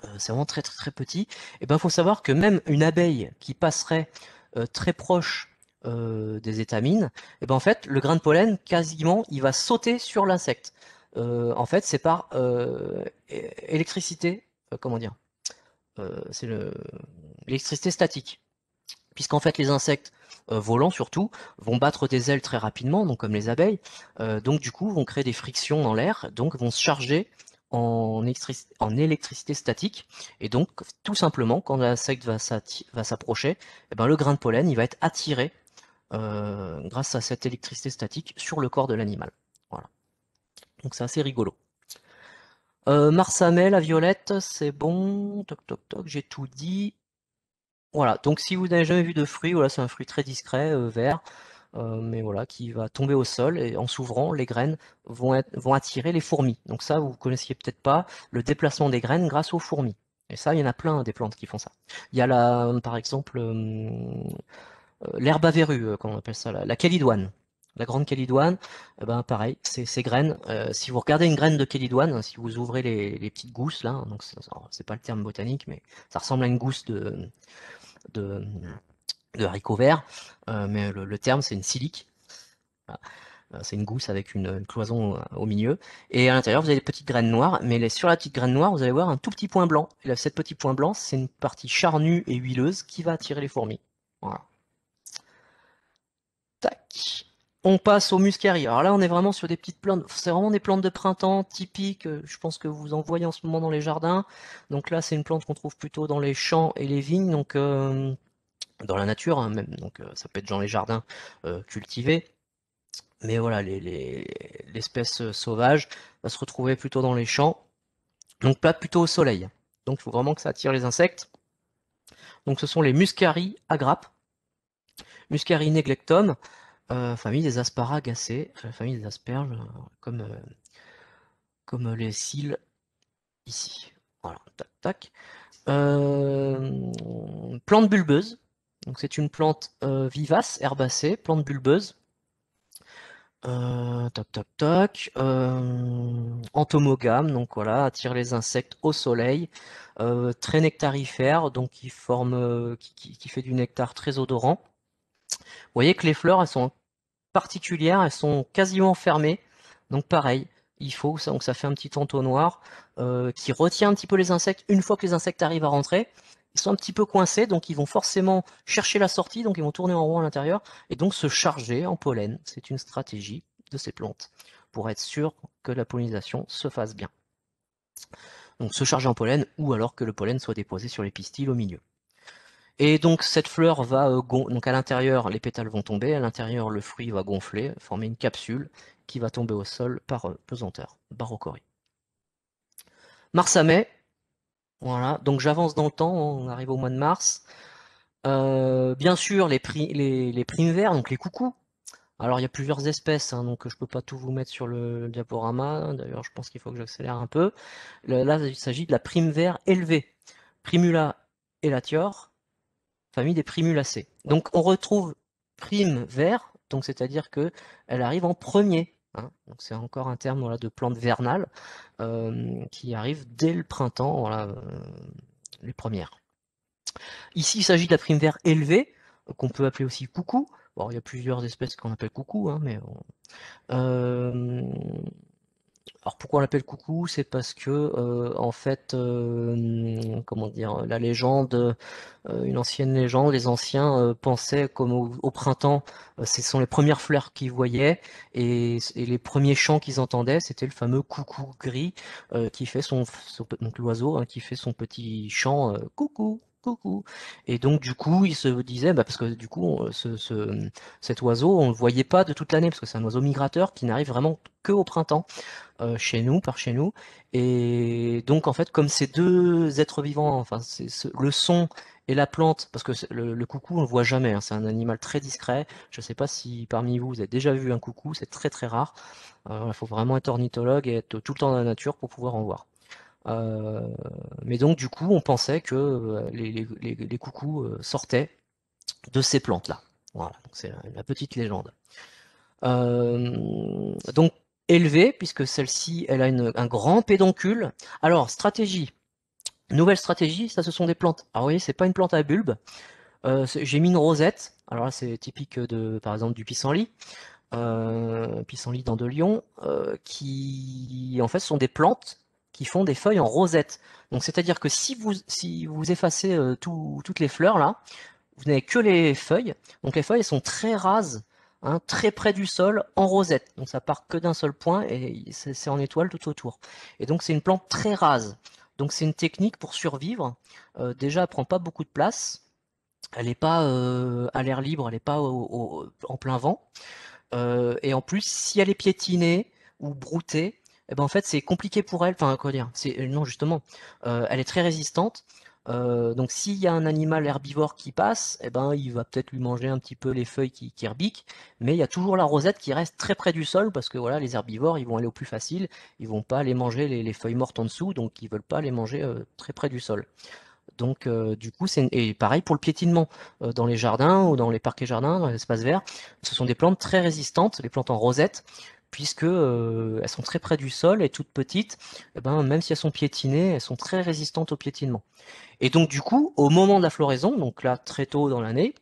Euh, c'est vraiment très très très petit. Et eh ben, il faut savoir que même une abeille qui passerait euh, très proche euh, des étamines, et eh ben en fait, le grain de pollen, quasiment, il va sauter sur l'insecte. en fait, c'est par électricité, comment dire, c'est l'électricité statique. Puisqu'en fait, les insectes volant euh, volants surtout, vont battre des ailes très rapidement, donc comme les abeilles, euh, donc du coup vont créer des frictions dans l'air, donc vont se charger en, électricité statique, et donc tout simplement quand l'insecte va s'approcher, eh ben, le grain de pollen il va être attiré euh, grâce à cette électricité statique sur le corps de l'animal. Voilà. Donc c'est assez rigolo. Euh, la violette, c'est bon. Toc toc toc, j'ai tout dit. Voilà, donc si vous n'avez jamais vu de fruit, voilà, c'est un fruit très discret, euh, vert, euh, mais voilà, qui va tomber au sol et en s'ouvrant, les graines vont, attirer les fourmis. Donc ça, vous ne connaissiez peut-être pas le déplacement des graines grâce aux fourmis. Et ça, il y en a plein des plantes qui font ça. Il y a la, par exemple, euh, l'herbe avérue, verrue, on appelle ça, la, la calidoine la grande calidoine, eh ben pareil, ces graines, si vous regardez une graine de calidoine, si vous ouvrez les, les petites gousses là, hein, donc c'est pas le terme botanique, mais ça ressemble à une gousse de, de, de haricots verts, euh, mais le, terme c'est une silique. Euh, c'est une gousse avec une, cloison euh, au milieu. Et à l'intérieur, vous avez des petites graines noires. Mais sur la petite graine noire, vous allez voir un tout petit point blanc. Et là, cette petit point blanc, c'est une partie charnue et huileuse qui va attirer les fourmis. Voilà. Tac. On passe au muscari, Alors là, on est vraiment sur des petites plantes. C'est vraiment des plantes de printemps typiques. Euh, je pense que vous en voyez en ce moment dans les jardins. Donc là, c'est une plante qu'on trouve plutôt dans les champs et les vignes, donc euh, dans la nature hein, même. Donc euh, ça peut être dans les jardins cultivés. Mais voilà, l'espèce sauvage va se retrouver plutôt dans les champs. Donc pas plutôt au soleil. Donc il faut vraiment que ça attire les insectes. Donc ce sont les muscaries à grappes. Muscarie neglectum. Euh, famille des asparagacées, euh, famille des asperges, euh, comme, comme les cils ici. tac, plante bulbeuse. Donc c'est une plante vivace, herbacée, plante bulbeuse. toc entomogame, donc voilà, attire les insectes au soleil. très nectarifère, donc qui forme, qui fait du nectar très odorant. Vous voyez que les fleurs, elles sont particulières, elles sont quasiment fermées. Donc pareil, il faut, donc ça fait un petit entonnoir euh, qui retient un petit peu les insectes. Une fois que les insectes arrivent à rentrer, ils sont un petit peu coincés, donc ils vont forcément chercher la sortie, donc ils vont tourner en rond à l'intérieur et donc se charger en pollen. C'est une stratégie de ces plantes pour être sûr que la pollinisation se fasse bien. Donc se charger en pollen ou alors que le pollen soit déposé sur les pistils au milieu. Et donc cette fleur va euh, donc à l'intérieur les pétales vont tomber, à l'intérieur le fruit va gonfler, former une capsule qui va tomber au sol par euh, pesanteur, barocorie. Mars à mai, voilà. Donc j'avance dans le temps, on arrive au mois de mars. Euh, bien sûr les, les, primes verts, donc les coucous. Alors il y a plusieurs espèces, hein, donc je ne peux pas tout vous mettre sur le diaporama. D'ailleurs je pense qu'il faut que j'accélère un peu. Là il s'agit de la prime vert élevée, Primula elatior, famille des primulacées. Donc on retrouve prime vert, donc c'est-à-dire que elle arrive en premier. Hein. c'est encore un terme de plante vernale euh, qui arrive dès le printemps, euh, les premières. Ici, il s'agit de la prime vert élevée, qu'on peut appeler aussi coucou. Bon, il y a plusieurs espèces qu'on appelle coucou, hein, mais euh, alors pourquoi on l'appelle Coucou C'est parce que euh, en fait, euh, comment dire, la légende, euh, une ancienne légende, les anciens pensaient comme au, printemps, ce sont les premières fleurs qu'ils voyaient et, les premiers chants qu'ils entendaient, c'était le fameux coucou gris qui fait son, donc l'oiseau hein, qui fait son petit chant coucou coucou. Et donc, du coup, il se disait, bah, parce que du coup, ce, ce, cet oiseau, on ne le voyait pas de toute l'année, parce que c'est un oiseau migrateur qui n'arrive vraiment que au printemps, euh, chez nous, par chez nous. Et donc, en fait, comme ces deux êtres vivants, enfin, c'est le son et la plante, parce que le, coucou, on le voit jamais, hein, c'est un animal très discret. Je ne sais pas si parmi vous, vous avez déjà vu un coucou, c'est très très rare. Euh, il faut vraiment être ornithologue et être tout le temps dans la nature pour pouvoir en voir. Euh, mais donc, du coup, on pensait que euh, les, coucous euh, sortaient de ces plantes-là. Voilà, c'est la petite légende. donc, élevée, puisque celle-ci, elle a un grand pédoncule. Alors, stratégie. Nouvelle stratégie, ça, ce sont des plantes. Ah oui, c'est pas une plante à bulbe. J'ai mis une rosette. Alors là, c'est typique, de, par exemple, du pissenlit. pissenlit dans de qui, en fait, sont des plantes qui font des feuilles en rosette. Donc c'est-à-dire que si vous, si vous effacez euh, toutes les fleurs là, vous n'avez que les feuilles. Donc les feuilles sont très rases, hein, très près du sol, en rosette. Donc ça part que d'un seul point et c'est en étoile tout autour. Et donc c'est une plante très rase. Donc c'est une technique pour survivre. Euh, déjà, elle prend pas beaucoup de place. Elle n'est pas euh, à l'air libre, elle n'est pas en plein vent. et en plus, si elle est piétinée ou broutée, eh ben, en fait, c'est compliqué pour elle. Enfin, quoi dire C'est euh, non, justement, euh, elle est très résistante. Euh, donc, s'il y a un animal herbivore qui passe, eh ben, il va peut-être lui manger un petit peu les feuilles qui, herbiquent, mais il y a toujours la rosette qui reste très près du sol parce que voilà, les herbivores, ils vont aller au plus facile, ils vont pas aller manger les, feuilles mortes en dessous, donc ils veulent pas les manger très près du sol. Donc, du coup, c'est et pareil pour le piétinement dans les jardins ou dans les parquets jardins, dans les espaces verts. Ce sont des plantes très résistantes, les plantes en rosette, puisque euh, elles sont très près du sol et toutes petites, eh ben, même si elles sont piétinées, elles sont très résistantes au piétinement. Et donc du coup, au moment de la floraison, donc là très tôt dans l'année,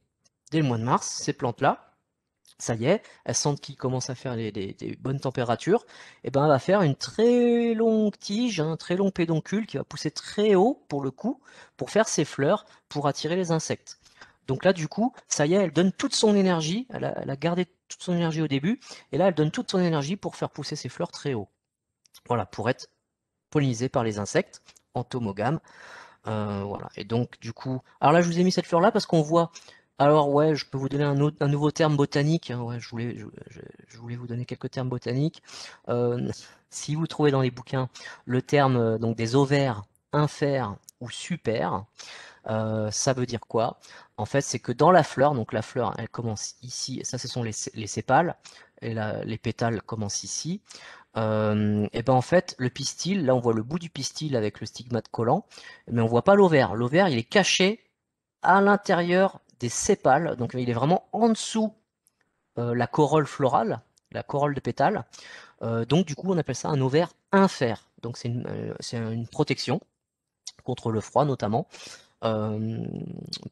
dès le mois de mars, ces plantes-là, ça y est, elles sentent qu'il commence à faire des, bonnes températures, et eh ben elle va faire une très longue tige, un très long pédoncule qui va pousser très haut pour le coup, pour faire ses fleurs, pour attirer les insectes. Donc là, du coup, ça y est, elle donne toute son énergie, elle la elle a gardé son énergie au début, et là elle donne toute son énergie pour faire pousser ses fleurs très haut. Voilà, pour être pollinisée par les insectes, entomogame. Euh, voilà, et donc du coup, alors là je vous ai mis cette fleur là parce qu'on voit, alors ouais, je peux vous donner un, autre, un nouveau terme botanique, hein, ouais, je, voulais, je, voulais vous donner quelques termes botaniques. Euh, si vous trouvez dans les bouquins le terme euh, donc des ovaires, infères ou super, euh, ça veut dire quoi En fait, c'est que dans la fleur, donc la fleur, elle commence ici, ça ce sont les, sépales, et les pétales commencent ici. Euh, et ben en fait, le pistil, là on voit le bout du pistil avec le stigmate collant, mais on voit pas l'ovaire. L'ovaire, il est caché à l'intérieur des sépales, donc il est vraiment en dessous euh, la corolle florale, la corolle de pétales. donc du coup, on appelle ça un ovaire infère. Donc c'est une, protection contre le froid notamment. Euh,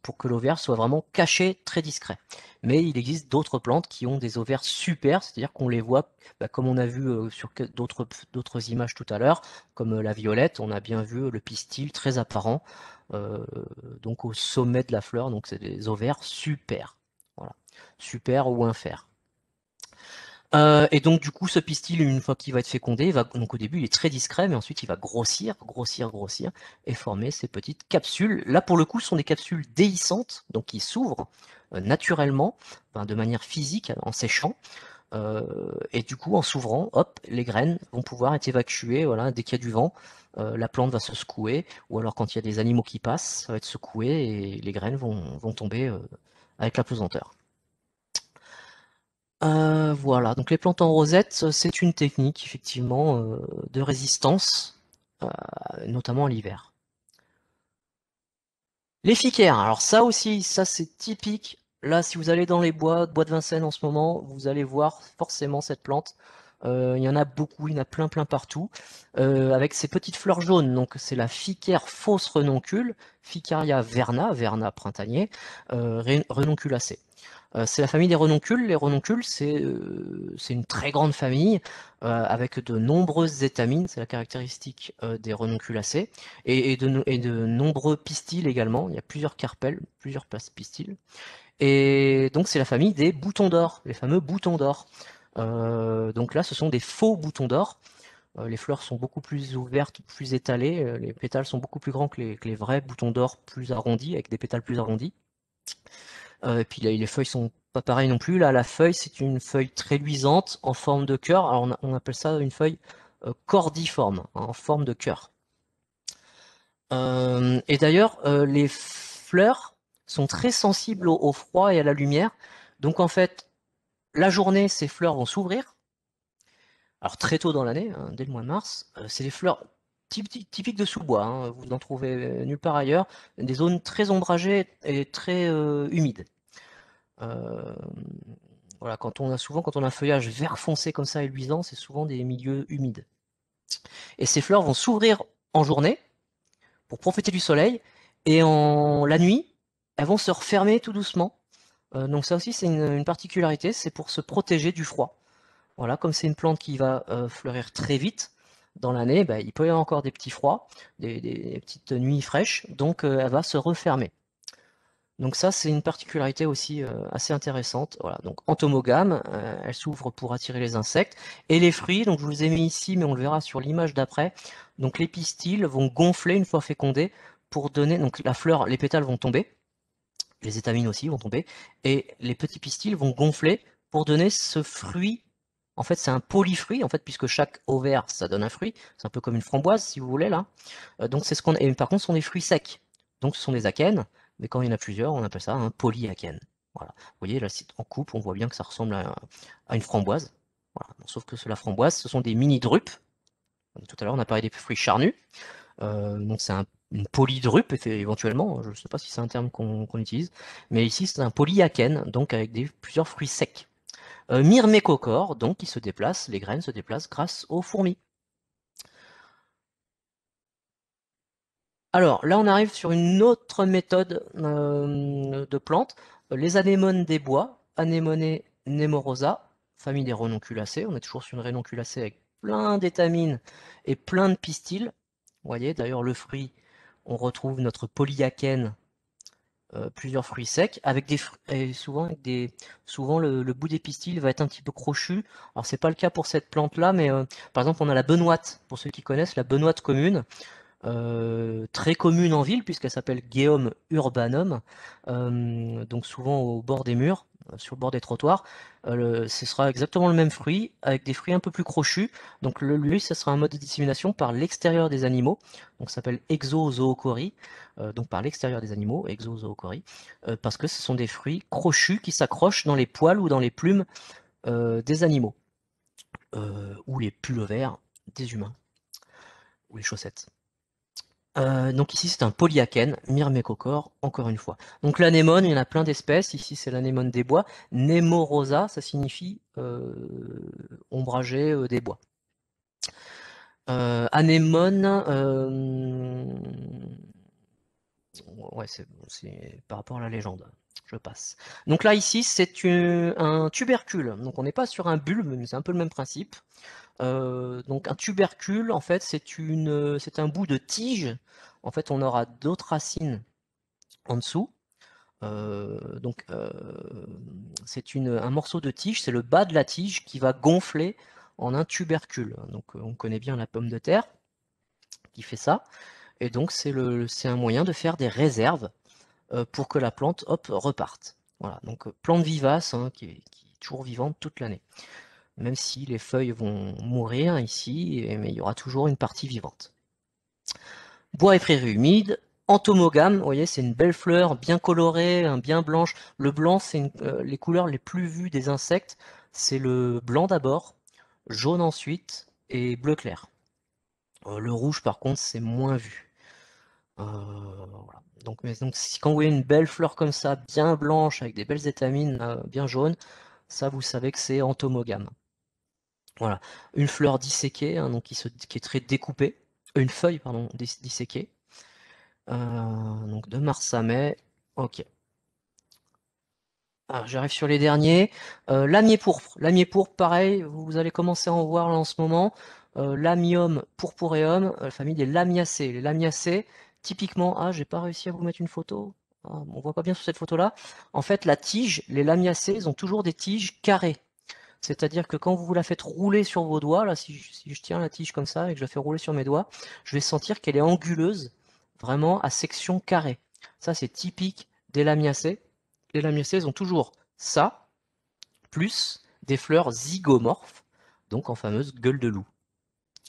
pour que l'ovaire soit vraiment caché, très discret. Mais il existe d'autres plantes qui ont des ovaires super, c'est-à-dire qu'on les voit, bah, comme on a vu euh, sur d'autres images tout à l'heure, comme euh, la violette, on a bien vu le pistil très apparent, donc au sommet de la fleur, donc c'est des ovaires super. Voilà. Super ou infer. Euh, et donc du coup, ce pistil, une fois qu'il va être fécondé, va, donc au début il est très discret, mais ensuite il va grossir, grossir, grossir, et former ces petites capsules. Là pour le coup, ce sont des capsules déhiscentes, donc qui s'ouvrent euh, naturellement, ben, de manière physique, en séchant. Euh, et du coup, en s'ouvrant, hop, les graines vont pouvoir être évacuées. Voilà, dès qu'il y a du vent, la plante va se secouer, ou alors quand il y a des animaux qui passent, ça va être secoué et les graines vont, vont tomber avec la pesanteur. Euh, voilà, donc les plantes en rosette, c'est une technique effectivement euh, de résistance, euh, notamment à l'hiver. Les ficaires, alors ça aussi, ça c'est typique. Là, si vous allez dans les bois, bois de Vincennes en ce moment, vous allez voir forcément cette plante. il y en a beaucoup, il y en a plein plein partout. avec ses petites fleurs jaunes, donc c'est la ficaire fausse renoncule, Ficaria verna, verna printanier, renonculacée. Euh, c'est la famille des renoncules. Les renoncules, c'est euh, une très grande famille euh, avec de nombreuses étamines, c'est la caractéristique des renonculacées, et, et, de, et, de, nombreux pistils également. Il y a plusieurs carpelles, plusieurs pistils. Et donc c'est la famille des boutons d'or, les fameux boutons d'or. donc là, ce sont des faux boutons d'or. les fleurs sont beaucoup plus ouvertes, plus étalées. les pétales sont beaucoup plus grands que les vrais boutons d'or plus arrondis, avec des pétales plus arrondis. Euh, et puis les feuilles sont pas pareilles non plus. Là, la feuille, c'est une feuille très luisante en forme de cœur. Alors, on, appelle ça une feuille euh, cordiforme, hein, en forme de cœur. Euh, et d'ailleurs, les fleurs sont très sensibles au, froid et à la lumière. Donc, en fait, la journée, ces fleurs vont s'ouvrir. Alors, très tôt dans l'année, hein, dès le mois de mars, c'est les fleurs typique de sous-bois. Hein, vous n'en trouvez nulle part ailleurs. Des zones très ombragées et très euh, humides. Euh, voilà, quand on a souvent, quand on a un feuillage vert foncé comme ça et luisant, c'est souvent des milieux humides. Et ces fleurs vont s'ouvrir en journée pour profiter du soleil, et en la nuit, elles vont se refermer tout doucement. Euh, donc ça aussi, c'est une, une, particularité, c'est pour se protéger du froid. Voilà, comme c'est une plante qui va fleurir très vite, dans l'année, bah, il peut y avoir encore des petits froids, des, petites nuits fraîches, donc euh, elle va se refermer. Donc ça, c'est une particularité aussi euh, assez intéressante. Voilà, donc entomogame, euh, elle s'ouvre pour attirer les insectes. Et les fruits, donc je vous les ai mis ici, mais on le verra sur l'image d'après. Donc les pistils vont gonfler une fois fécondés pour donner, donc la fleur, les pétales vont tomber, les étamines aussi vont tomber, et les petits pistils vont gonfler pour donner ce fruit en fait, c'est un polyfruit, en fait, puisque chaque ovaire, ça donne un fruit. C'est un peu comme une framboise, si vous voulez, là. Euh, donc, c'est ce qu'on. Et par contre, ce sont des fruits secs. Donc, ce sont des akènes. Mais quand il y en a plusieurs, on appelle ça un polyakène. Voilà. Vous voyez, là, en coupe, on voit bien que ça ressemble à, une framboise. Sauf que la framboise, ce sont des mini-drupes. Tout à l'heure, on a parlé des fruits charnus. Euh, donc, c'est un, une polydrupe, éventuellement. Je ne sais pas si c'est un terme qu'on utilise. Mais ici, c'est un polyakène, donc avec plusieurs fruits secs euh, donc qui se déplace, les graines se déplacent grâce aux fourmis. Alors là, on arrive sur une autre méthode euh, de plantes, les anémones des bois, anémone nemorosa, famille des renonculacées. On est toujours sur une renonculacée avec plein d'étamines et plein de pistils. Vous voyez, d'ailleurs, le fruit, on retrouve notre polyacène euh, plusieurs fruits secs, avec des fruits et souvent des souvent le, bout des pistils va être un petit peu crochu. Alors c'est pas le cas pour cette plante là, mais euh, par exemple on a la benoîte, pour ceux qui connaissent la benoîte commune. Euh, très commune en ville puisqu'elle s'appelle Geum urbanum, donc souvent au bord des murs sur le bord des trottoirs, euh, ce sera exactement le même fruit, avec des fruits un peu plus crochus. Donc le, lui, ce sera un mode de dissémination par l'extérieur des animaux, donc ça s'appelle exozoochorie, euh, donc par l'extérieur des animaux, exozoochorie, euh, parce que ce sont des fruits crochus qui s'accrochent dans les poils ou dans les plumes des animaux, ou les verts des humains, ou les chaussettes. Euh, donc ici c'est un polyakène, Myrmecocor, encore une fois. Donc l'anémone, il y en a plein d'espèces. Ici c'est l'anémone des bois. Nemo ça signifie euh, ombragé euh, des bois. anémone, ouais, c'est par rapport à la légende. Je passe. Donc là ici c'est un tubercule. Donc on n'est pas sur un bulbe, mais c'est un peu le même principe. Euh, donc un tubercule, en fait, euh, c'est un bout de tige. En fait, on aura d'autres racines en dessous. Euh, donc c'est un morceau de tige, c'est le bas de la tige qui va gonfler en un tubercule. Donc on connaît bien la pomme de terre qui fait ça. Et donc c'est un moyen de faire des réserves pour que la plante reparte. Voilà, donc plante vivace hein, qui est toujours vivante toute l'année même si les feuilles vont mourir ici, mais il y aura toujours une partie vivante. Bois et prairies humides, entomogame, vous voyez, c'est une belle fleur, bien colorée, bien blanche. Le blanc, c'est euh, les couleurs les plus vues des insectes. C'est le blanc d'abord, jaune ensuite, et bleu clair. Euh, le rouge, par contre, c'est moins vu. Euh, donc, quand vous voyez une belle fleur comme ça, bien blanche, avec des belles étamines, bien jaunes, ça, vous savez que c'est entomogame. Voilà. Une fleur disséquée, hein, donc qui, est très découpée. Euh, une feuille, pardon, disséquée. Euh, donc de mars à mai. Ok. Ah, j'arrive sur les derniers. Euh, L'amier pourpre. L'amier pourpre, pareil, vous allez commencer à en voir là en ce moment. Euh, lamium purpureum, la famille des lamiacées. Les lamiacées, typiquement, ah, j'ai pas réussi à vous mettre une photo. Ah, on voit pas bien sur cette photo-là. En fait, la tige, les lamiacées, ont toujours des tiges carrées. C'est-à-dire que quand vous la faites rouler sur vos doigts, là, si je, tiens la tige comme ça et que je la fais rouler sur mes doigts, je vais sentir qu'elle est anguleuse, vraiment à section carrée. Ça, c'est typique des lamiacées. Les lamiacées ont toujours ça, plus des fleurs zygomorphes, donc en fameuse gueule de loup.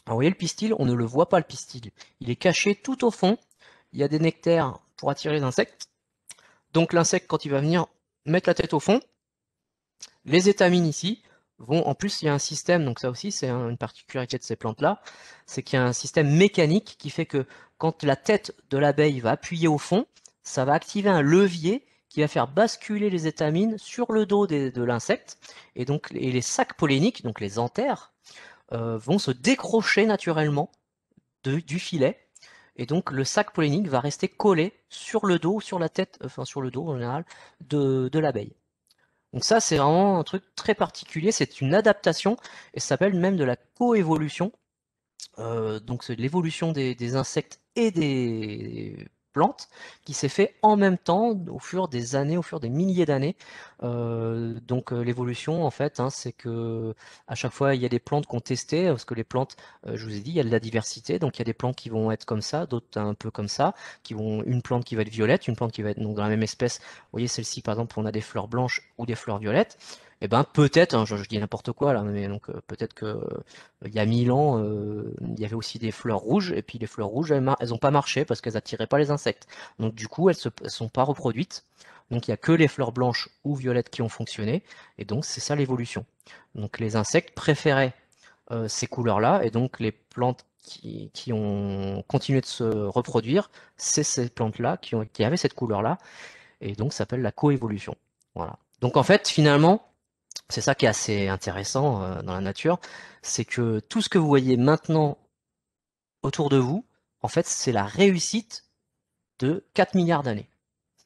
Alors, vous voyez le pistil, on ne le voit pas le pistil. Il est caché tout au fond. Il y a des nectaires pour attirer les insectes. Donc l'insecte, quand il va venir mettre la tête au fond, les étamines ici, en plus, il y a un système, donc ça aussi, c'est une particularité de ces plantes-là, c'est qu'il y a un système mécanique qui fait que quand la tête de l'abeille va appuyer au fond, ça va activer un levier qui va faire basculer les étamines sur le dos de l'insecte, et donc les sacs polliniques, donc les anthères, euh, vont se décrocher naturellement du filet, et donc le sac pollinique va rester collé sur le dos, sur la tête, enfin sur le dos en général, de l'abeille. Donc ça, c'est vraiment un truc très particulier. C'est une adaptation et ça s'appelle même de la coévolution. Euh, donc c'est l'évolution des, insectes et des plantes qui s'est fait en même temps au fur des années, au fur des milliers d'années. Euh, donc euh, l'évolution en fait, hein, c'est que à chaque fois il y a des plantes qu'on testait parce que les plantes, euh, je vous ai dit, il y a de la diversité. Donc il y a des plantes qui vont être comme ça, d'autres un peu comme ça, qui vont une plante qui va être violette, une plante qui va être donc dans la même espèce. Vous voyez celle-ci par exemple, on a des fleurs blanches ou des fleurs violettes eh ben peut-être, hein, je, dis n'importe quoi là, mais donc euh, peut-être que euh, il y a mille ans, euh, il y avait aussi des fleurs rouges, et puis les fleurs rouges, elles, ont pas marché parce qu'elles attiraient pas les insectes. Donc du coup, elles ne sont pas reproduites. Donc il n'y a que les fleurs blanches ou violettes qui ont fonctionné, et donc c'est ça l'évolution. Donc les insectes préféraient ces couleurs-là, et donc les plantes qui, ont continué de se reproduire, c'est ces plantes-là qui, qui avaient cette couleur-là, et donc ça s'appelle la coévolution. Voilà. Donc en fait, finalement, c'est ça qui est assez intéressant euh, dans la nature, c'est que tout ce que vous voyez maintenant autour de vous, en fait, c'est la réussite de 4 milliards d'années.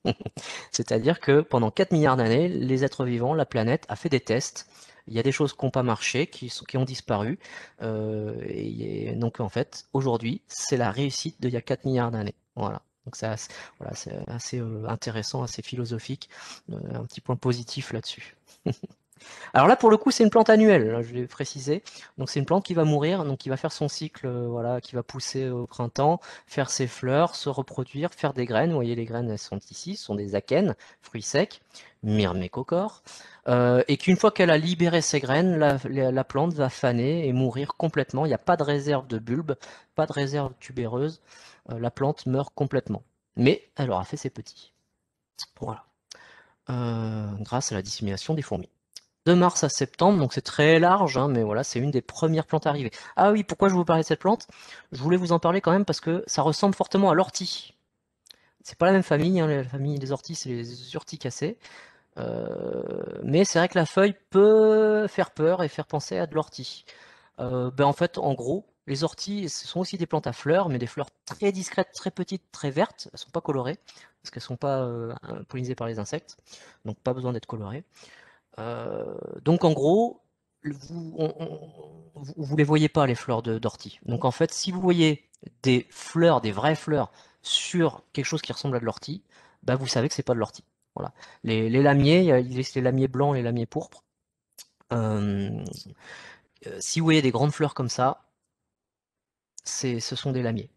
C'est-à-dire que pendant 4 milliards d'années, les êtres vivants, la planète, a fait des tests. Il y a des choses qui n'ont pas marché, qui, ont disparu. Euh, et, donc, en fait, aujourd'hui, c'est la réussite d'il y a 4 milliards d'années. Voilà. Donc, c'est assez, assez euh, intéressant, assez philosophique. un petit point positif là-dessus. Alors là, pour le coup, c'est une plante annuelle, je l'ai précisé. Donc c'est une plante qui va mourir, donc qui va faire son cycle, euh, voilà, qui va pousser euh, au printemps, faire ses fleurs, se reproduire, faire des graines. Vous voyez, les graines, elles sont ici, ce sont des akènes, fruits secs, myrmécocores, Euh, et qu'une fois qu'elle a libéré ses graines, la, plante va faner et mourir complètement. Il n'y a pas de réserve de bulbe, pas de réserve tubéreuse. Euh, la plante meurt complètement. Mais elle aura fait ses petits. Voilà. grâce à la dissémination des fourmis de mars à septembre, donc c'est très large, hein, mais voilà, c'est une des premières plantes arrivées. Ah oui, pourquoi je vous parlais de cette plante Je voulais vous en parler quand même parce que ça ressemble fortement à l'ortie. C'est pas la même famille, hein, la famille des orties, c'est les urticacées. Euh, mais c'est vrai que la feuille peut faire peur et faire penser à de l'ortie. Euh, ben en fait, en gros, les orties, ce sont aussi des plantes à fleurs, mais des fleurs très discrètes, très petites, très vertes. Elles ne sont pas colorées, parce qu'elles ne sont pas euh, pollinisées par les insectes, donc pas besoin d'être colorées. Euh, donc en gros, vous, ne les voyez pas les fleurs d'ortie. Donc en fait, si vous voyez des fleurs, des vraies fleurs sur quelque chose qui ressemble à de l'ortie, bah vous savez que c'est pas de l'ortie. Voilà. Les, lamiers, il y a les lamiers blancs, les lamiers pourpres. Euh, euh, si vous voyez des grandes fleurs comme ça, ce sont des lamiers.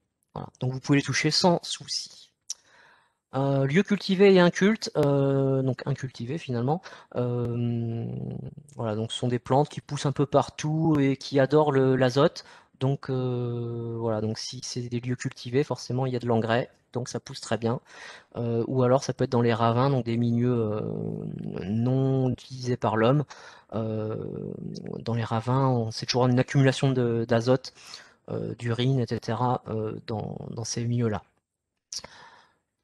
Donc vous pouvez les toucher sans souci. Euh, lieux cultivés et incultes, euh, donc incultivés finalement. Euh, voilà, donc ce sont des plantes qui poussent un peu partout et qui adorent l'azote. Donc voilà, donc si c'est des lieux cultivés, forcément il y a de l'engrais, donc ça pousse très bien. ou alors ça peut être dans les ravins, donc des milieux non utilisés par l'homme. dans les ravins, c'est toujours une accumulation d'azote, d'urine, etc. dans, dans ces milieux-là.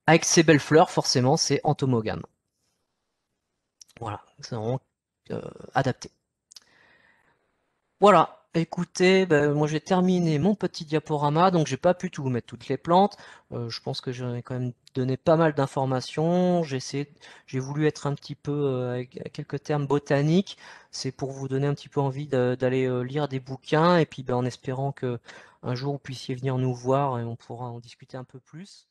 Avec ses belles fleurs, forcément, c'est entomogame. Voilà, c'est vraiment euh, adapté. Voilà, écoutez, ben, moi j'ai terminé mon petit diaporama, donc j'ai pas pu tout vous mettre toutes les plantes. Euh, je pense que j'ai quand même donné pas mal d'informations. J'ai voulu être un petit peu euh, avec quelques termes botaniques. C'est pour vous donner un petit peu envie d'aller lire des bouquins et puis ben, en espérant que un jour vous puissiez venir nous voir et on pourra en discuter un peu plus.